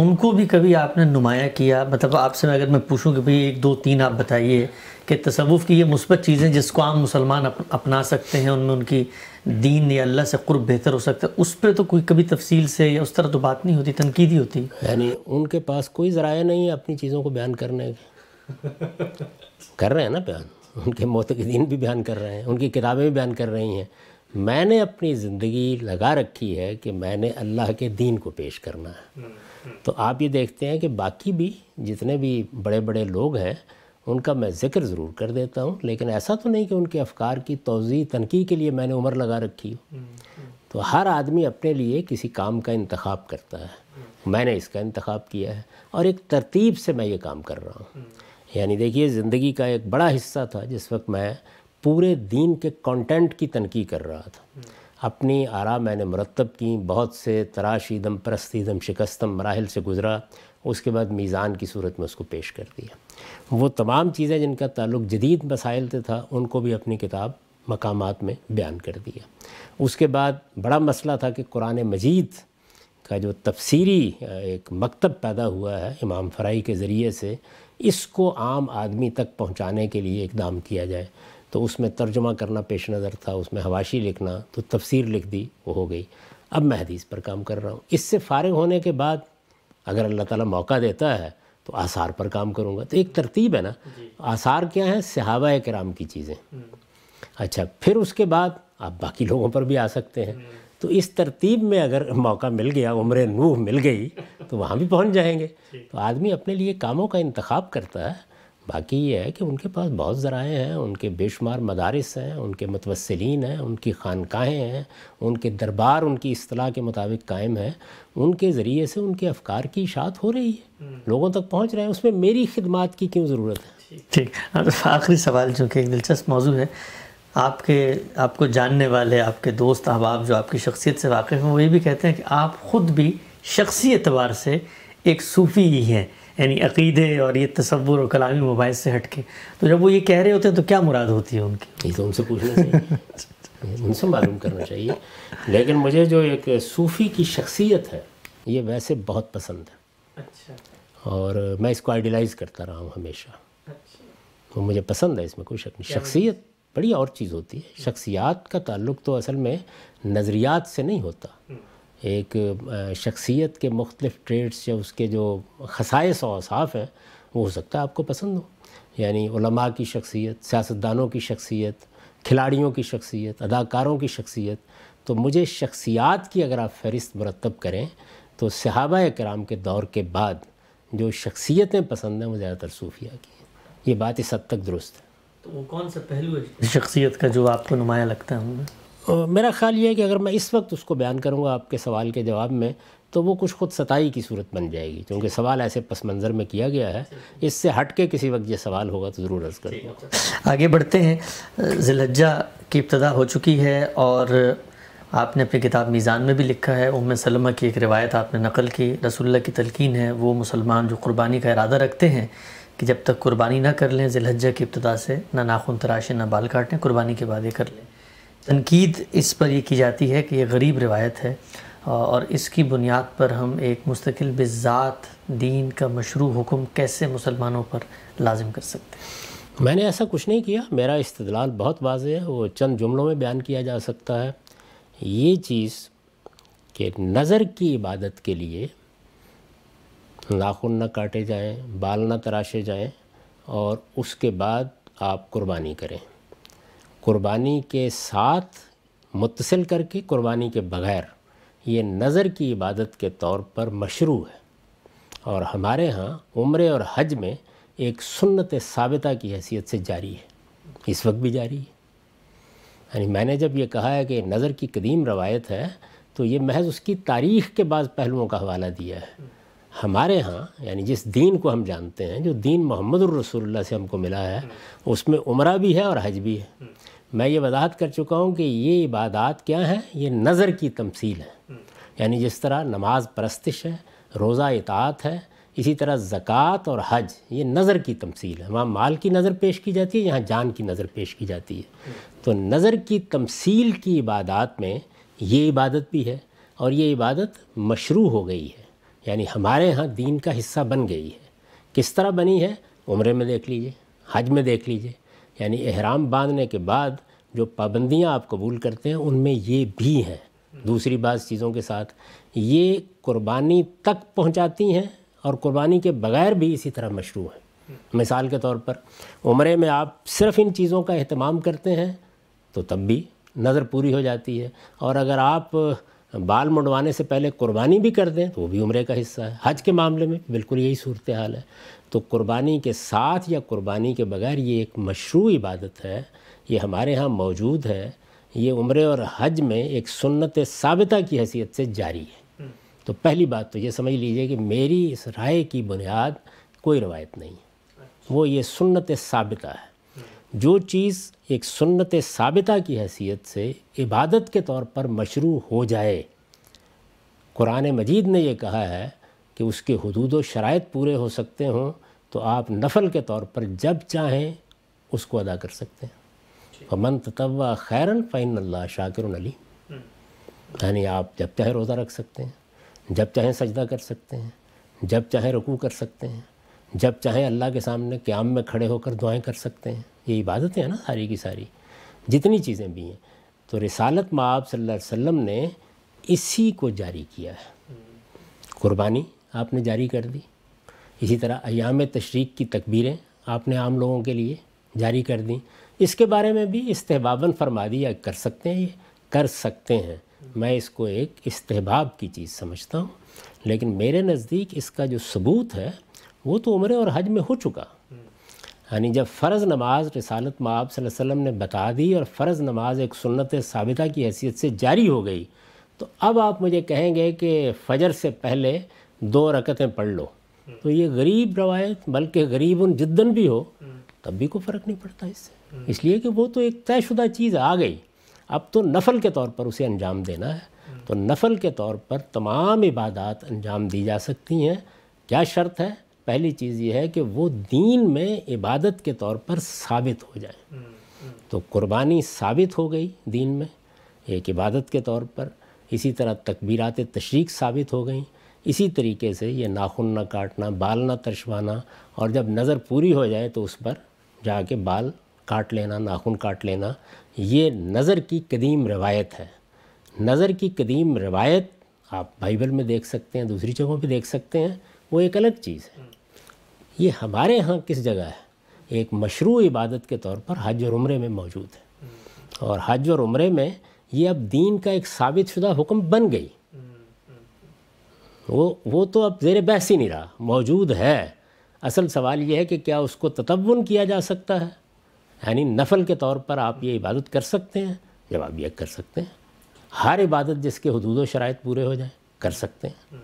उनको भी कभी आपने नुमाया किया मतलब आपसे अगर मैं पूछूं कि भाई एक दो तीन आप बताइए कि तसवुफ़ की ये मुस्बत चीज़ें जिसको आम मुसलमान अपना सकते हैं उनमें उनकी दीन या अल्लाह से कुर्ब बेहतर हो सकता है उस पर तो कोई कभी तफसील से या उस तरह तो बात नहीं होती तनकीदी होती यानी उनके पास कोई ज़राया नहीं है अपनी चीज़ों को बयान करने के कर रहे हैं ना बयान उनके मौत के दिन भी बयान कर रहे हैं उनकी किताबें भी बयान कर रही हैं मैंने अपनी ज़िंदगी लगा रखी है कि मैंने अल्लाह के दीन को पेश करना है हम्म, हम्म। तो आप ये देखते हैं कि बाकी भी जितने भी बड़े बड़े लोग हैं उनका मैं ज़िक्र ज़रूर कर देता हूँ लेकिन ऐसा तो नहीं कि उनके अफकार की तोज़ी तनकी के लिए मैंने उम्र लगा रखी हो हम्म, हम्म। तो हर आदमी अपने लिए किसी काम का इंतखब करता है मैंने इसका इंतखब किया है और एक तरतीब से मैं ये काम कर रहा हूँ हम्म। यानी देखिए ज़िंदगी का एक बड़ा हिस्सा था जिस वक्त मैं पूरे दीन के कंटेंट की तनकी कर रहा था अपनी आरा मैंने मरतब की बहुत से तराश ईदम परस्त ईदम शिकस्तम मराहल से गुज़रा उसके बाद मीज़ान की सूरत में उसको पेश कर दिया वो तमाम चीज़ें जिनका ताल्लुक जदीद मसाइल से था उनको भी अपनी किताब मकाम में बयान कर दिया उसके बाद बड़ा मसला था कि कुरान मजीद का जो तफसीरी एक मकतब पैदा हुआ है इमाम फ़राई के ज़रिए से इसको आम आदमी तक पहुँचाने के लिए इकदाम किया जाए तो उसमें तर्जुमा करना पेश नज़र था उसमें हवाशी लिखना तो तफसीर लिख दी वो हो गई अब मैं हदीस पर काम कर रहा हूँ इससे फ़ारग होने के बाद अगर अल्लाह ताला मौका देता है तो आसार पर काम करूँगा तो एक तरतीब है ना आसार क्या है सहाबा कराम की चीज़ें हम्म। अच्छा फिर उसके बाद आप बाकी लोगों पर भी आ सकते हैं हम्म। तो इस तरतीब में अगर मौका मिल गया उम्र नूह मिल गई तो वहाँ भी पहुँच जाएंगे तो आदमी अपने लिए कामों का इंतखब करता है बाकी ये है कि उनके पास बहुत ज़राए हैं उनके बेशुमार मदारस हैं उनके मतवसलिन हैं उनकी खानकाहें हैं उनके दरबार उनकी असलाह के मुताबिक कायम है उनके ज़रिए से उनके अफकार की इशात हो रही है हम्म। लोगों तक पहुँच रहे हैं उसमें मेरी खिदमत की क्यों ज़रूरत है ठीक आखिरी सवाल जो कि एक दिलचस्प मौजू है आपके आपको जानने वाले आपके दोस्त अहबाब जो आपकी शख्सियत से वाकिफ़ हैं वो ये भी कहते हैं कि आप ख़ुद भी शख्सी एतबार से एक सूफ़ी ही हैं यानी अकीदे और ये तस्वुर और कलामी मोबाइल से हट के तो जब वो ये कह रहे होते हैं तो क्या मुराद होती है उनकी ये तो उनसे पूछना चाहिए उनसे मालूम करना चाहिए लेकिन मुझे जो एक सूफ़ी की शख्सियत है ये वैसे बहुत पसंद है अच्छा और मैं इसको आइडियलाइज़ करता रहा हूँ हमेशा अच्छा। तो मुझे पसंद है इसमें कोई शक नहीं शख्सियत बड़ी और चीज़ होती है हम्म। शख्सियात का ताल्लुक तो असल में नज़रियात से नहीं होता हम्म। एक शख्सियत के मुख्तफ ट्रेड्स या उसके जो खसाइस और असाफ़ हैं वो हो सकता है आपको पसंद हो यानी उलमा की शख्सियत सियासतदानों की शख्सियत खिलाड़ियों की शख्सियत अदाकारों की शख्सियत तो मुझे शख्सियात की अगर आप फहरिस्त मरतब करें तो सहाबा कराम के दौर के बाद जो शख्सियतें पसंद हैं वो ज़्यादातर सूफिया की हैं ये बात इस हद तक दुरुस्त है तो वो कौन सा पहलू है शख्सियत का जो आपको नुमाया लगता है मेरा ख्याल ये है कि अगर मैं इस वक्त उसको बयान करूँगा आपके सवाल के जवाब में तो वो कुछ खुद सताई की सूरत बन जाएगी क्योंकि सवाल ऐसे पस मंज़र में किया गया है इससे हट के किसी वक्त ये सवाल होगा तो ज़रूर अर्ज़ कर आगे बढ़ते हैं जिलज्जा की इब्तदा हो चुकी है और आपने अपनी किताब मीज़ान में भी लिखा है उम सलमा की एक रिवायत आपने नकल की रसुल्ला की तलकिन है वो मुसलमान जो कुर्बानी का इरादा रखते हैं कि जब तक कुर्बानी ना कर लें जिलज्जा की इब्तदा से ना नाखून तराशें ना बाल काटें कुर्बानी के बाद ये कर लें तनकीद इस पर यह की जाती है कि ये गरीब रिवायत है और इसकी बुनियाद पर हम एक मुस्तकिल बिज़ात दीन का मशरू हुक्म कैसे मुसलमानों पर लाजिम कर सकते हैं मैंने ऐसा कुछ नहीं किया मेरा इस्तलाल बहुत वाज है वो चंद जुमलों में बयान किया जा सकता है ये चीज़ कि नज़र की इबादत के लिए नाखून न काटे जाएं, बाल न तराशे जाएं और उसके बाद आप कुर्बानी करें कुर्बानी के साथ मुतसिल करके कुर्बानी के बग़ैर ये नज़र की इबादत के तौर पर मशरू है और हमारे यहाँ उम्र और हज में एक सुन्नत साबिता की हैसियत से जारी है इस वक्त भी जारी है यानी मैंने जब ये कहा है कि नज़र की कदीम रवायत है तो ये महज उसकी तारीख़ के बाद पहलुओं का हवाला दिया है हमारे यहाँ यानी जिस दीन को हम जानते हैं जो दीन मोहम्मद रसूलुल्लाह से हमको मिला है उसमें उम्र भी है और हज भी है मैं ये वजाहत कर चुका हूँ कि ये इबादत क्या हैं ये नज़र की तमसील है यानी जिस तरह नमाज परस्तिश है रोज़ा इतात है इसी तरह ज़क़़त और हज ये नज़र की तमसील है वहाँ माल की नज़र पेश की जाती है यहाँ जान की नज़र पेश की जाती है तो नज़र की तमसील की इबादत में ये इबादत भी है और ये इबादत मशरू हो गई है यानी हमारे यहाँ दीन का हिस्सा बन गई है किस तरह बनी है उम्र में देख लीजिए हज में देख लीजिए यानी अहराम बांधने के बाद जो पाबंदियाँ आप कबूल करते हैं उनमें ये भी हैं दूसरी बात चीज़ों के साथ ये कुर्बानी तक पहुँचाती हैं और कुर्बानी के बगैर भी इसी तरह मशरू हैं मिसाल के तौर पर उम्र में आप सिर्फ इन चीज़ों का अहतमाम करते हैं तो तब भी नज़र पूरी हो जाती है और अगर आप बाल मुंडवाने से पहले कुर्बानी भी कर दें तो वो भी उम्र का हिस्सा है हज के मामले में बिल्कुल यही सूरत हाल है तो कुर्बानी के साथ या कुर्बानी के बगैर ये एक मशरू इबादत है ये हमारे यहाँ मौजूद है ये उम्र और हज में एक सुन्नत साबिता की हैसियत से जारी है हम्म। तो पहली बात तो ये समझ लीजिए कि मेरी इस राय की बुनियाद कोई रवायत नहीं है अच्छा। वो ये सुन्नत साबिता है हम्म। जो चीज़ एक सुन्नत साबिता की हैसियत से इबादत के तौर पर मशरू हो जाए कुरान मजीद ने यह कहा है कि उसके हदूद व शरात पूरे हो सकते हों तो आप नफल के तौर पर जब चाहें उसको अदा कर सकते हैं मन ततवा खैरन फ़ैन अल्लाह शाकिर अली हम्म। यानी आप जब चाहे रोज़ा रख सकते हैं जब चाहे सजदा कर सकते हैं जब चाहे रुकू कर सकते हैं जब चाहे अल्लाह के सामने क्याम में खड़े होकर दुआएं कर सकते हैं ये इबादतें हैं ना सारी की सारी जितनी चीज़ें भी हैं तो रिसालत माब आप वसम ने इसी को जारी किया है हम्म। कुर्बानी आपने जारी कर दी इसी तरह अयाम तशरीक की तकबीरें आपने आम लोगों के लिए जारी कर दी इसके बारे में भी इस्तेबाबन फरमा दिया कर सकते हैं ये कर सकते हैं मैं इसको एक इस्तेबाब की चीज़ समझता हूँ लेकिन मेरे नज़दीक इसका जो सबूत है वो तो उम्र और हज में हो चुका यानी जब फ़र्ज़ नमाज रसालत माब वसल्लम ने बता दी और फ़र्ज़ नमाज एक सुन्नत साबिता की हैसियत से जारी हो गई तो अब आप मुझे कहेंगे कि फ़जर से पहले दो रकतें पढ़ लो हम्म। तो ये गरीब रवायत बल्कि गरीब उन जिद्दन भी हो हम्म। तब भी कोई फ़र्क नहीं पड़ता इससे हम्म। इसलिए कि वो तो एक तयशुदा चीज़ आ गई अब तो नफल के तौर पर उसे अंजाम देना है तो नफल के तौर पर तमाम इबादत अंजाम दी जा सकती हैं क्या शर्त है पहली चीज़ ये है कि वो दीन में इबादत के तौर पर साबित हो जाए तो कुर्बानी साबित हो गई दीन में एक इबादत के तौर पर इसी तरह तकबीरात तशरीक साबित हो गई इसी तरीके से ये नाखून ना काटना बाल ना तरशवाना और जब नज़र पूरी हो जाए तो उस पर जाके बाल काट लेना नाखून काट लेना ये नज़र की कदीम रवायत है नज़र की कदीम रवायत आप बाइबल में देख सकते हैं दूसरी जगहों पे देख सकते हैं वो एक अलग चीज़ है ये हमारे यहाँ किस जगह है एक मशरू इबादत के तौर पर हज और उम्र में मौजूद है और हज और उम्र में ये अब दीन का एक साबित शुदा हुक्म बन गई वो वो तो अब जेर बहस ही नहीं रहा मौजूद है असल सवाल ये है कि क्या उसको ततवन किया जा सकता है यानी नफल के तौर पर आप ये इबादत कर सकते हैं जवाब यह कर सकते हैं हर इबादत जिसके हदूद व शराइ पूरे हो जाए कर सकते हैं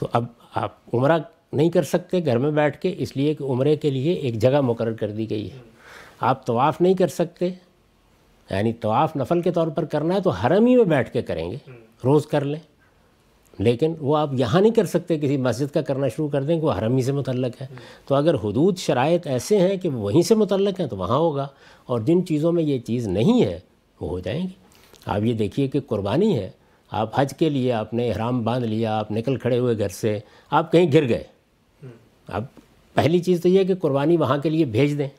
तो अब आप उम्र नहीं कर सकते घर में बैठ के इसलिए कि उम्र के लिए एक जगह मुकर कर दी गई है आप तवाफ़ नहीं कर सकते यानी तवाफ़ नफल के तौर पर करना है तो हरम ही में बैठ के करेंगे रोज़ कर लें लेकिन वो आप यहाँ नहीं कर सकते किसी मस्जिद का करना शुरू कर दें कि वो हरम ही से मुतलक है तो अगर हदूद शराय ऐसे हैं कि वहीं से मुतलक हैं तो वहाँ होगा और जिन चीज़ों में ये चीज़ नहीं है वो हो जाएंगी आप ये देखिए कि कुर्बानी है आप हज के लिए आपने हराम बांध लिया आप निकल खड़े हुए घर से आप कहीं गिर गए अब पहली चीज़ तो ये है कि कुर्बानी वहाँ के लिए भेज दें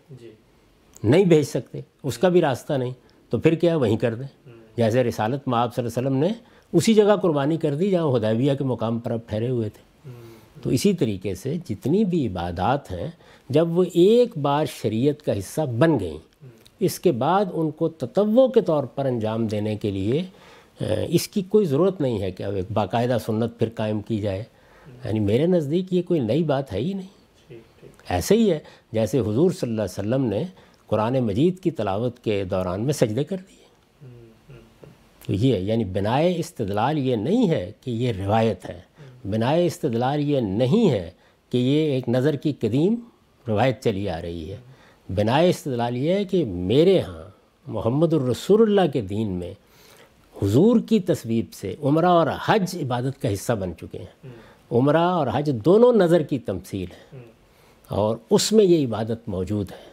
नहीं भेज सकते उसका भी रास्ता नहीं तो फिर क्या वहीं कर दें हम्म। जैसे रिसालत माँ आप ने उसी जगह कुर्बानी कर दी जहाँ हदैबिया के मुकाम पर अब ठहरे हुए थे तो इसी तरीके से जितनी भी इबादत हैं जब वो एक बार शरीयत का हिस्सा बन गई इसके बाद उनको तत्व के तौर पर अंजाम देने के लिए इसकी कोई ज़रूरत नहीं है कि अब एक बाकायदा सुन्नत फिर कायम की जाए यानी मेरे नज़दीक ये कोई नई बात है ही नहीं ऐसे ही है जैसे हुजूर सल्लल्लाहु अलैहि वसल्लम ने कुरान मजीद की तलावत के दौरान में सजदे कर दिए तो ये यानी बनाए इस्तदलाल ये नहीं है कि ये रिवायत है बनाए इस्तलाल ये नहीं है कि ये एक नज़र की कदीम रवायत चली आ रही है बनाए इस्तलाल ये है कि मेरे यहाँ मोहम्मद रसूलुल्लाह के दीन में हुजूर की तस्वीब से उम्र और हज इबादत का हिस्सा बन चुके हैं उम्र और हज दोनों नज़र की तमसील है और उसमें ये इबादत मौजूद है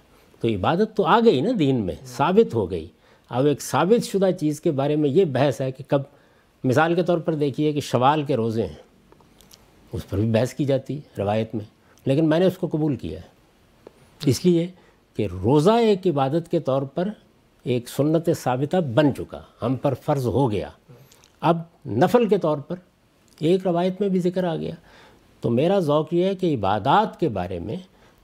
तो इबादत तो आ गई ना दीन में साबित हो गई अब एक साबित शुदा चीज़ के बारे में ये बहस है कि कब मिसाल के तौर पर देखिए कि शवाल के रोज़े हैं उस पर भी बहस की जाती है रवायत में लेकिन मैंने उसको कबूल किया है इसलिए कि रोज़ा एक इबादत के तौर पर एक सुन्नत साबिता बन चुका हम पर फ़र्ज़ हो गया अब नफल के तौर पर एक रवायत में भी जिक्र आ गया तो मेरा ओक़ यह है कि इबादात के बारे में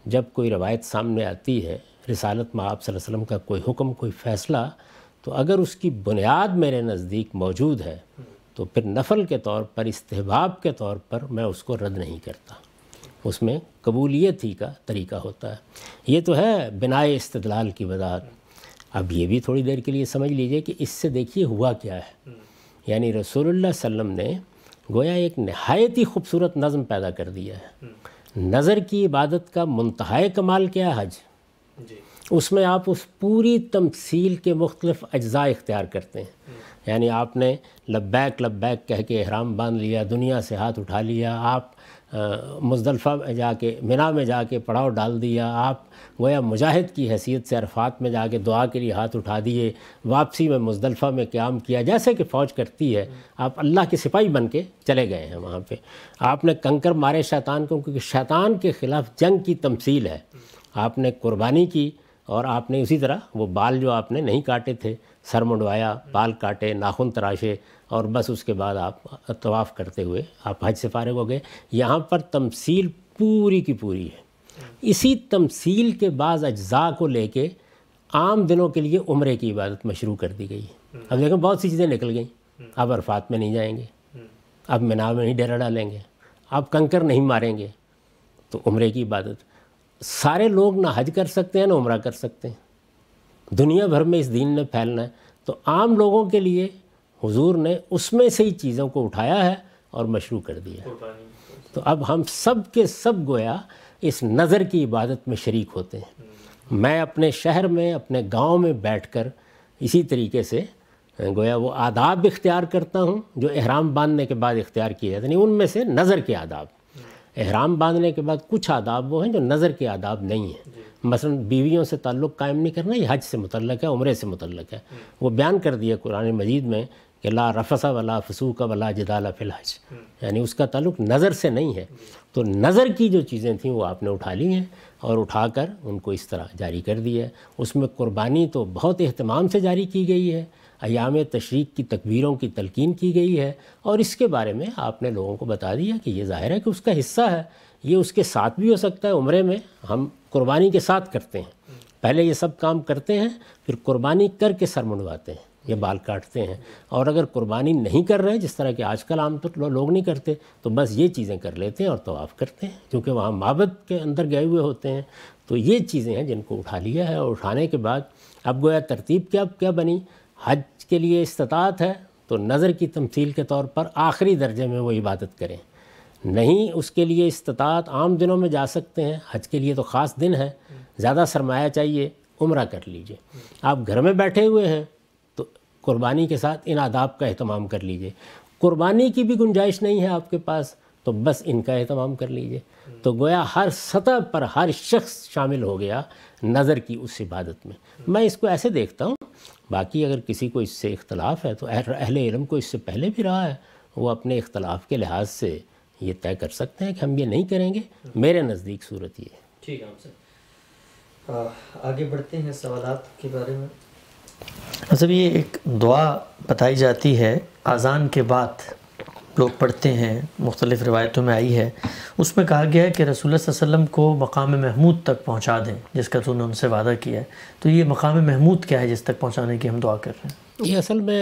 जब कोई रवायत सामने आती है रिसालत में आप वसम का कोई हुक्म कोई फ़ैसला तो अगर उसकी बुनियाद मेरे नज़दीक मौजूद है तो फिर नफल के तौर पर इस्तेबाब के तौर पर मैं उसको रद्द नहीं करता उसमें कबूलियत ही का तरीका होता है ये तो है बिनाए इस्तलाल की वजाहत अब ये भी थोड़ी देर के लिए समझ लीजिए कि इससे देखिए हुआ क्या है यानी रसोल्ला वम ने गोया एक नहायत ही खूबसूरत नज़म पैदा कर दिया है नज़र की इबादत का मनतहा कमाल क्या है हज उसमें आप उस पूरी तमसील के मुख्तलिफ़ अज्जा इख्तियार करते हैं यानी आपने लब्बैक लब्बैक कह के अहराम बांध लिया दुनिया से हाथ उठा लिया आप मुजदलफ़ा में जाके मिना में जाके पड़ाव डाल दिया आप गोया मुजाहिद की हैसियत से अरफात में जाके दुआ के लिए हाथ उठा दिए वापसी में मुजदलफ़ा में क्याम किया जैसे कि फ़ौज करती है आप अल्लाह के सिपाही बन के चले गए हैं वहाँ पर आपने कंकर मारे शैतान को क्योंकि शैतान के ख़िलाफ़ जंग की तमसील है आपने कुर्बानी की और आपने उसी तरह वो बाल जो आपने नहीं काटे थे सर मुंडवाया बाल काटे नाखून तराशे और बस उसके बाद आप तवाफ़ करते हुए आप हज से फारग हो गए यहाँ पर तमसील पूरी की पूरी है इसी तमसील के बाद अज्जा को लेके आम दिनों के लिए उम्र की इबादत मशरू कर दी गई है अब देखें बहुत सी चीज़ें निकल गई अब अरफात में नहीं जाएंगे अब मिना में नहीं डेरा डालेंगे आप कंकर नहीं मारेंगे तो उम्र की इबादत सारे लोग ना हज कर सकते हैं ना उम्र कर सकते हैं दुनिया भर में इस दीन ने फैलना है तो आम लोगों के लिए हुजूर ने उसमें से ही चीज़ों को उठाया है और मशरू कर दिया तो अब हम सब के सब गोया इस नज़र की इबादत में शरीक होते हैं मैं अपने शहर में अपने गांव में बैठकर इसी तरीके से गोया वो आदाब इख्तियार करता हूँ जो एहराम बांधने के बाद इख्तियार किए जाते नहीं उनमें से नज़र के आदाब अहराम बांधने के बाद कुछ आदाब वो हैं जो नज़र के आदाब नहीं हैं मसलन बीवियों से ताल्लुक़ कायम नहीं करना ये हज से मुतलक है उम्र से मुतलक है वो बयान कर दिया कुरान मजीद में कि ला रफसा वला फसूक वला जदाला फिलहज यानी उसका ताल्लुक नज़र से नहीं है तो नज़र की जो चीज़ें थीं वो आपने उठा ली हैं और उठा कर उनको इस तरह जारी कर दिया है उसमें कुर्बानी तो बहुत अहतमाम से जारी की गई है अयाम तशरीक की तकबीरों की तलकिन की गई है और इसके बारे में आपने लोगों को बता दिया कि ये ज़ाहिर है कि उसका हिस्सा है ये उसके साथ भी हो सकता है उम्र में हम कुर्बानी के साथ करते हैं पहले ये सब काम करते हैं फिर कुर्बानी करके सर मुंडवाते हैं या बाल काटते हैं और अगर कुर्बानी नहीं कर रहे हैं जिस तरह के आजकल आम तो लोग नहीं करते तो बस ये चीज़ें कर लेते हैं और तवाफ़ करते हैं क्योंकि वहाँ माबद के अंदर गए हुए होते हैं तो ये चीज़ें हैं जिनको उठा लिया है और उठाने के बाद अब गोया तरतीब क्या क्या बनी हज जिसके लिए इस्तात है तो नज़र की तमसील के तौर पर आखिरी दर्जे में वो इबादत करें नहीं उसके लिए इस्तात आम दिनों में जा सकते हैं हज के लिए तो ख़ास दिन है ज़्यादा सरमाया चाहिए उम्र कर लीजिए आप घर में बैठे हुए हैं तो कुर्बानी के साथ इन आदाब का अहतमाम कर लीजिए कुर्बानी की भी गुंजाइश नहीं है आपके पास तो बस इनका अहतमाम कर लीजिए तो गोया हर सतह पर हर शख्स शामिल हो गया नज़र की उस इबादत में मैं इसको ऐसे देखता हूँ बाकी अगर किसी को इससे इख्तलाफ है तो अहल इलम को इससे पहले भी रहा है वो अपने इख्तलाफ के लिहाज से ये तय कर सकते हैं कि हम ये नहीं करेंगे मेरे नज़दीक सूरत ये ठीक है सर आगे बढ़ते हैं सवाल के बारे में सर मतलब ये एक दुआ बताई जाती है अज़ान के बाद लोग पढ़ते हैं मुख्तलिफ़ रवायतों में आई है उसमें कहा गया है कि रसूल वसम को मकाम महमूद तक पहुँचा दें जिसका तो उन्होंने उनसे वादा किया है तो ये मकाम महमूद क्या है जिस तक पहुँचाने की हम दुआ कर रहे हैं ये असल में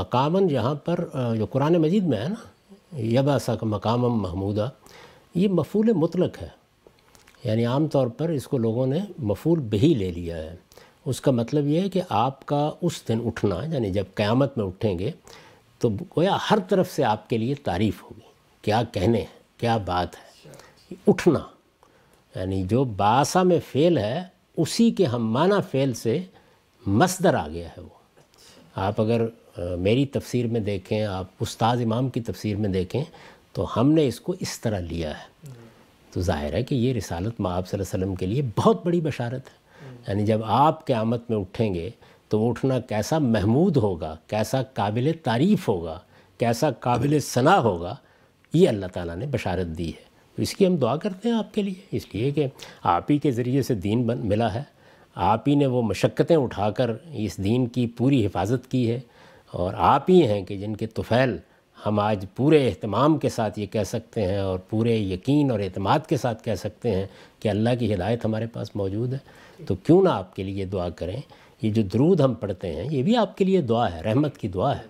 मकामन यहाँ पर जो कुरान मजीद में है ना यबासा का मकाम महमूदा ये मफूल मतलक है यानी आम तौर पर इसको लोगों ने मफूल बही ले लिया है उसका मतलब ये है कि आपका उस दिन उठना यानी जब क़्यामत में उठेंगे तो गोया हर तरफ से आपके लिए तारीफ होगी क्या कहने हैं क्या बात है उठना यानी जो बासा में फेल है उसी के हम माना फेल से मसदर आ गया है वो आप अगर मेरी तफसीर में देखें आप उस्ताद इमाम की तफसीर में देखें तो हमने इसको इस तरह लिया है तो ज़ाहिर है कि ये रिसालत माँ आप के लिए बहुत बड़ी बशारत है यानी जब आप क़्यामत में उठेंगे तो उठना कैसा महमूद होगा कैसा काबिल तारीफ़ होगा कैसा काबिल सना होगा ये अल्लाह ताला ने बशारत दी है तो इसकी हम दुआ करते हैं आपके लिए इसलिए कि आप ही के ज़रिए से दीन बन मिला है आप ही ने वो मशक्क़तें उठाकर इस दीन की पूरी हिफाजत की है और आप ही हैं कि जिनके तुफ़ैल हम आज पूरे अहतमाम के साथ ये कह सकते हैं और पूरे यकीन और अतमाद के साथ कह सकते हैं कि अल्लाह की हिदायत हमारे पास मौजूद है तो क्यों ना आपके लिए दुआ करें ये जो द्रूद हम पढ़ते हैं ये भी आपके लिए दुआ है रहमत की दुआ है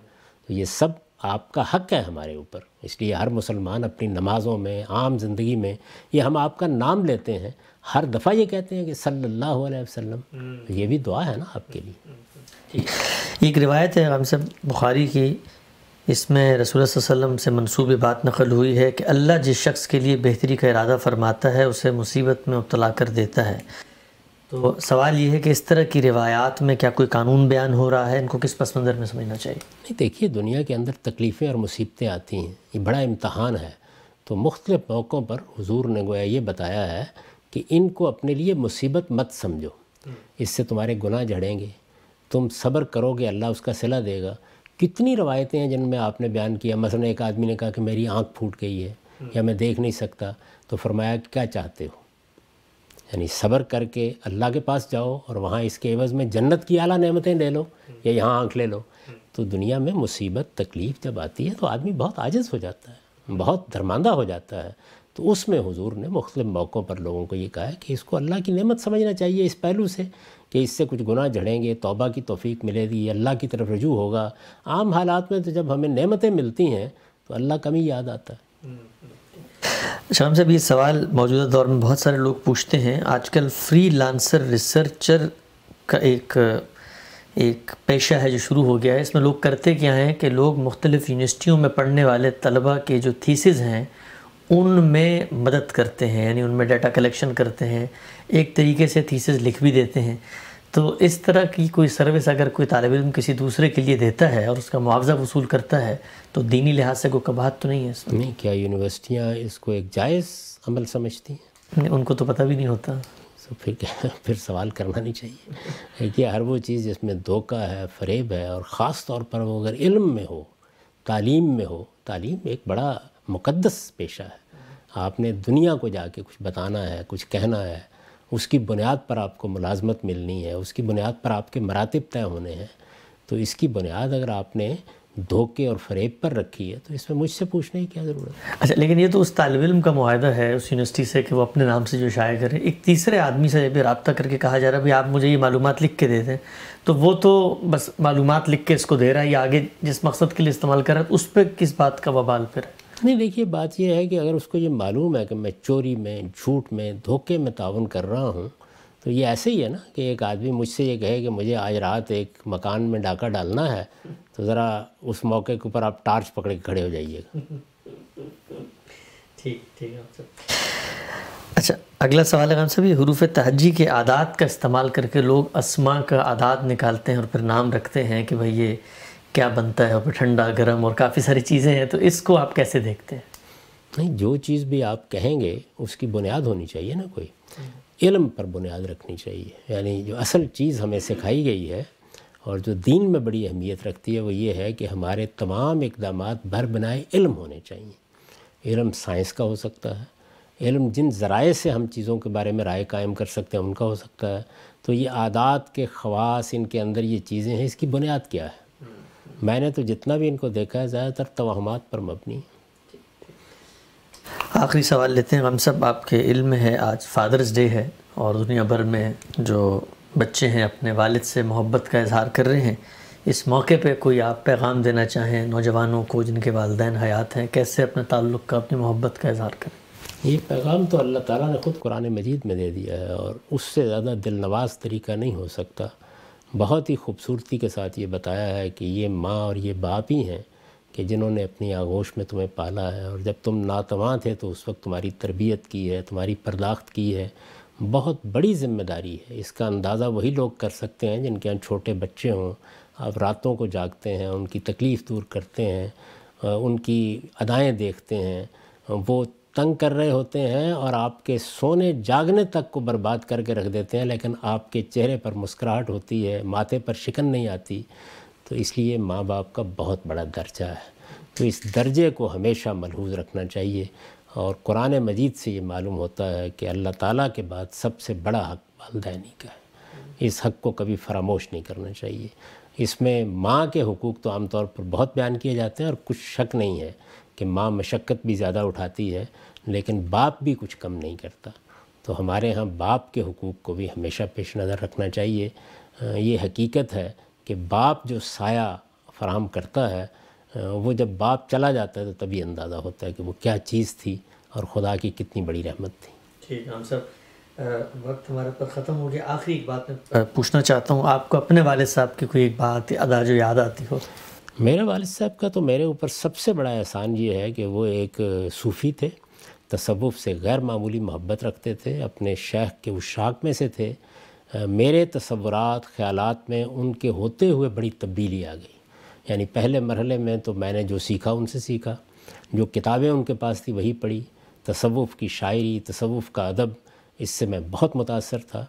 तो ये सब आपका हक है हमारे ऊपर इसलिए हर मुसलमान अपनी नमाज़ों में आम ज़िंदगी में ये हम आपका नाम लेते हैं हर दफ़ा ये कहते हैं कि सल्लल्लाहु अलैहि वसल्लम तो ये भी दुआ है ना आपके लिए हम्म। एक रिवायत है सब बुखारी की इसमें रसूल वसम से मनसूब बात नकल हुई है कि अल्लाह जिस शख्स के लिए बेहतरी का इरादा फरमाता है उसे मुसीबत में मुबला कर देता है तो सवाल ये है कि इस तरह की रिवायात में क्या कोई कानून बयान हो रहा है इनको किस पस मंज़र में समझना चाहिए नहीं देखिए दुनिया के अंदर तकलीफ़ें और मुसीबतें आती हैं ये बड़ा इम्तहान है तो मुख्तलिफ़ मौक़ों पर हजूर ने गोया ये बताया है कि इनको अपने लिए मुसीबत मत समझो इससे तुम्हारे गुनाह झड़ेंगे तुम सब्र करोगे अल्लाह उसका सिला देगा कितनी रवायतें हैं जिनमें आपने बयान किया मसलन एक आदमी ने कहा कि मेरी आँख फूट गई है या मैं देख नहीं सकता तो फरमाया कि क्या चाहते हो यानी सब्र करके अल्लाह के पास जाओ और वहाँ इसके एवज़ में जन्नत की आला नेमतें ले लो या यहाँ आँख ले लो तो दुनिया में मुसीबत तकलीफ़ जब आती है तो आदमी बहुत आजिज़ हो जाता है बहुत धर्मांदा हो जाता है तो उसमें हुजूर ने मुख्तलिफ़ मौक़ों पर लोगों को ये कहा है कि इसको अल्लाह की नेमत समझना चाहिए इस पहलू से कि इससे कुछ गुनाह झड़ेंगे तोबा की तोफ़ी मिलेगी अल्लाह की तरफ रजू होगा आम हालात में तो जब हमें नेमतें मिलती हैं तो अल्लाह कम ही याद आता है शाम अच्छा, साहब ये सवाल मौजूदा दौर में बहुत सारे लोग पूछते हैं आजकल फ्री लांसर रिसर्चर का एक एक पेशा है जो शुरू हो गया है इसमें लोग करते क्या हैं कि लोग मुख्तलिफ़ यूनिवर्सिटियों में पढ़ने वाले तलबा के जो थीसिस हैं उनमें मदद करते हैं यानी उनमें डाटा कलेक्शन करते हैं एक तरीके से थीसिस लिख भी देते हैं तो इस तरह की कोई सर्विस अगर कोई तालब इम किसी दूसरे के लिए देता है और उसका मुआवजा वसूल करता है तो दीनी लिहाज से कोई कबाहत तो नहीं है इसमें नहीं क्या यूनिवर्सिटियाँ इसको एक जायज़ अमल समझती हैं उनको तो पता भी नहीं होता तो फिर क्या फिर सवाल करना नहीं चाहिए कि हर वो चीज़ जिसमें धोखा है फरेब है और ख़ास तौर पर वो अगर इल्म में हो तालीम में हो तालीम एक बड़ा मुकदस पेशा है आपने दुनिया को जाके कुछ बताना है कुछ कहना है उसकी बुनियाद पर आपको मुलाजमत मिलनी है उसकी बुनियाद पर आपके मरातब तय होने हैं तो इसकी बुनियाद अगर आपने धोखे और फरेब पर रखी है तो इसमें मुझसे पूछने की क्या ज़रूरत है अच्छा लेकिन ये तो उस तालब इम का माहदा है उस यूनिवर्सिटी से कि वो अपने नाम से जो शाये करें एक तीसरे आदमी से भी रबता करके कहा जा रहा है भाई आप मुझे ये मालूम लिख के दे दें तो वो तो बस मालूम लिख के इसको दे रहा है या आगे जिस मकसद के लिए इस्तेमाल कर रहा है उस पर किस बात का बबाल फिर है नहीं देखिए बात यह है कि अगर उसको ये मालूम है कि मैं चोरी में झूठ में धोखे में ताउन कर रहा हूँ तो ये ऐसे ही है ना कि एक आदमी मुझसे ये कहे कि मुझे आज रात एक मकान में डाका डालना है तो ज़रा उस मौके के ऊपर आप टार्च पकड़ के खड़े हो जाइएगा ठीक ठीक है अच्छा अगला सवाल है सभी हरूफ तहजी के आदात का इस्तेमाल करके लोग असमा का आदात निकालते हैं और फिर नाम रखते हैं कि भाई ये क्या बनता है पर ठंडा गर्म और काफ़ी सारी चीज़ें हैं तो इसको आप कैसे देखते हैं नहीं जो चीज़ भी आप कहेंगे उसकी बुनियाद होनी चाहिए ना कोई इलम पर बुनियाद रखनी चाहिए यानी जो असल चीज़ हमें सिखाई गई है और जो दीन में बड़ी अहमियत रखती है वो ये है कि हमारे तमाम इकदाम भर बनाए इल्म होने चाहिए इल्म साइंस का हो सकता है इल्म जिन ज़राए से हम चीज़ों के बारे में राय कायम कर सकते हैं उनका हो सकता है तो ये आदात के खवास इनके अंदर ये चीज़ें हैं इसकी बुनियाद क्या है मैंने तो जितना भी इनको देखा है ज़्यादातर तोहमात पर मबनी आखिरी सवाल लेते हैं हम सब आपके इल्म है आज फादर्स डे है और दुनिया भर में जो बच्चे हैं अपने वालिद से मोहब्बत का इजहार कर रहे हैं इस मौके पे कोई आप पैगाम देना चाहें नौजवानों को जिनके वालदे हयात हैं कैसे अपने ताल्लुक़ का अपनी मोहब्बत का इजहार करें ये पैगाम तो अल्लाह ताला ने ख़ुद कुरान मजीद में दे दिया है और उससे ज़्यादा दिलनवाज तरीका नहीं हो सकता बहुत ही खूबसूरती के साथ ये बताया है कि ये माँ और ये बाप ही हैं कि जिन्होंने अपनी आगोश में तुम्हें पाला है और जब तुम नातवा थे तो उस वक्त तुम्हारी तरबियत की है तुम्हारी परदाख्त की है बहुत बड़ी जिम्मेदारी है इसका अंदाज़ा वही लोग कर सकते हैं जिनके यहाँ छोटे बच्चे हों आप रातों को जागते हैं उनकी तकलीफ़ दूर करते हैं उनकी अदाएँ देखते हैं वो तंग कर रहे होते हैं और आपके सोने जागने तक को बर्बाद करके रख देते हैं लेकिन आपके चेहरे पर मुस्कुराहट होती है माथे पर शिकन नहीं आती तो इसलिए माँ बाप का बहुत बड़ा दर्जा है तो इस दर्जे को हमेशा मलहूज रखना चाहिए और कुरान मजीद से ये मालूम होता है कि अल्लाह ताला के बाद सबसे बड़ा हक वालदैनी का है इस हक को कभी फरामोश नहीं करना चाहिए इसमें माँ के हकूक़ तो आमतौर पर बहुत बयान किए जाते हैं और कुछ शक नहीं है कि माँ मशक्क़त भी ज़्यादा उठाती है लेकिन बाप भी कुछ कम नहीं करता तो हमारे यहाँ बाप के हकूक़ को भी हमेशा पेश नज़र रखना चाहिए ये हकीकत है कि बाप जो साया फराम करता है वो जब बाप चला जाता है तो तभी अंदाज़ा होता है कि वो क्या चीज़ थी और खुदा की कितनी बड़ी रहमत थी ठीक है हम सब वक्त हमारे पर तो ख़त्म हो गया आखिरी एक बात पूछना चाहता हूँ आपको अपने वाले साहब की कोई एक बात अदा जो याद आती हो मेरे वालद साहब का तो मेरे ऊपर सबसे बड़ा एहसान ये है कि वो एक सूफ़ी थे तसवुफ़ से गैर मामूली मोहब्बत रखते थे अपने शेख के उशाक में से थे मेरे तस्वुरात ख़्याल में उनके होते हुए बड़ी तब्दीली आ गई यानी पहले मरहले में तो मैंने जो सीखा उनसे सीखा जो किताबें उनके पास थी वही पढ़ी तसवुफ़ की शायरी तसवुफ़ का अदब इससे मैं बहुत मुतासर था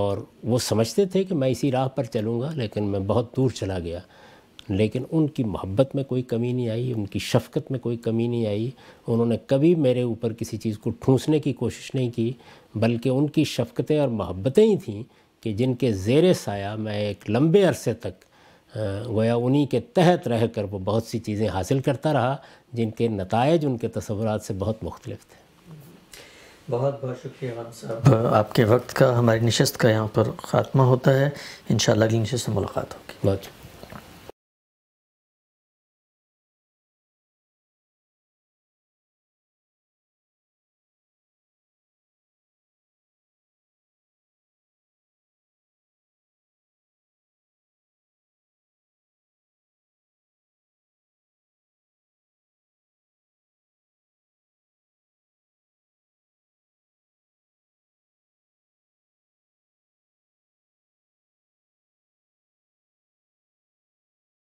और वो समझते थे कि मैं इसी राह पर चलूँगा लेकिन मैं बहुत दूर चला गया लेकिन उनकी मोहब्बत में कोई कमी नहीं आई उनकी शफकत में कोई कमी नहीं आई उन्होंने कभी मेरे ऊपर किसी चीज़ को ठूंसने की कोशिश नहीं की बल्कि उनकी शफकतें और मोहब्बतें ही थीं कि जिनके जेर साया मैं एक लंबे अरसे तक गोया उन्हीं के तहत रह कर वो बहुत सी चीज़ें हासिल करता रहा जिनके नतज उनके तस्वुरात से बहुत मुख्तलिफ थे बहुत बहुत शुक्रिया साहब आपके वक्त का हमारी नशस्त का यहाँ पर ख़ात्मा होता है इन अगली नशस्त से मुलाकात होगी बहुत शुक्रिया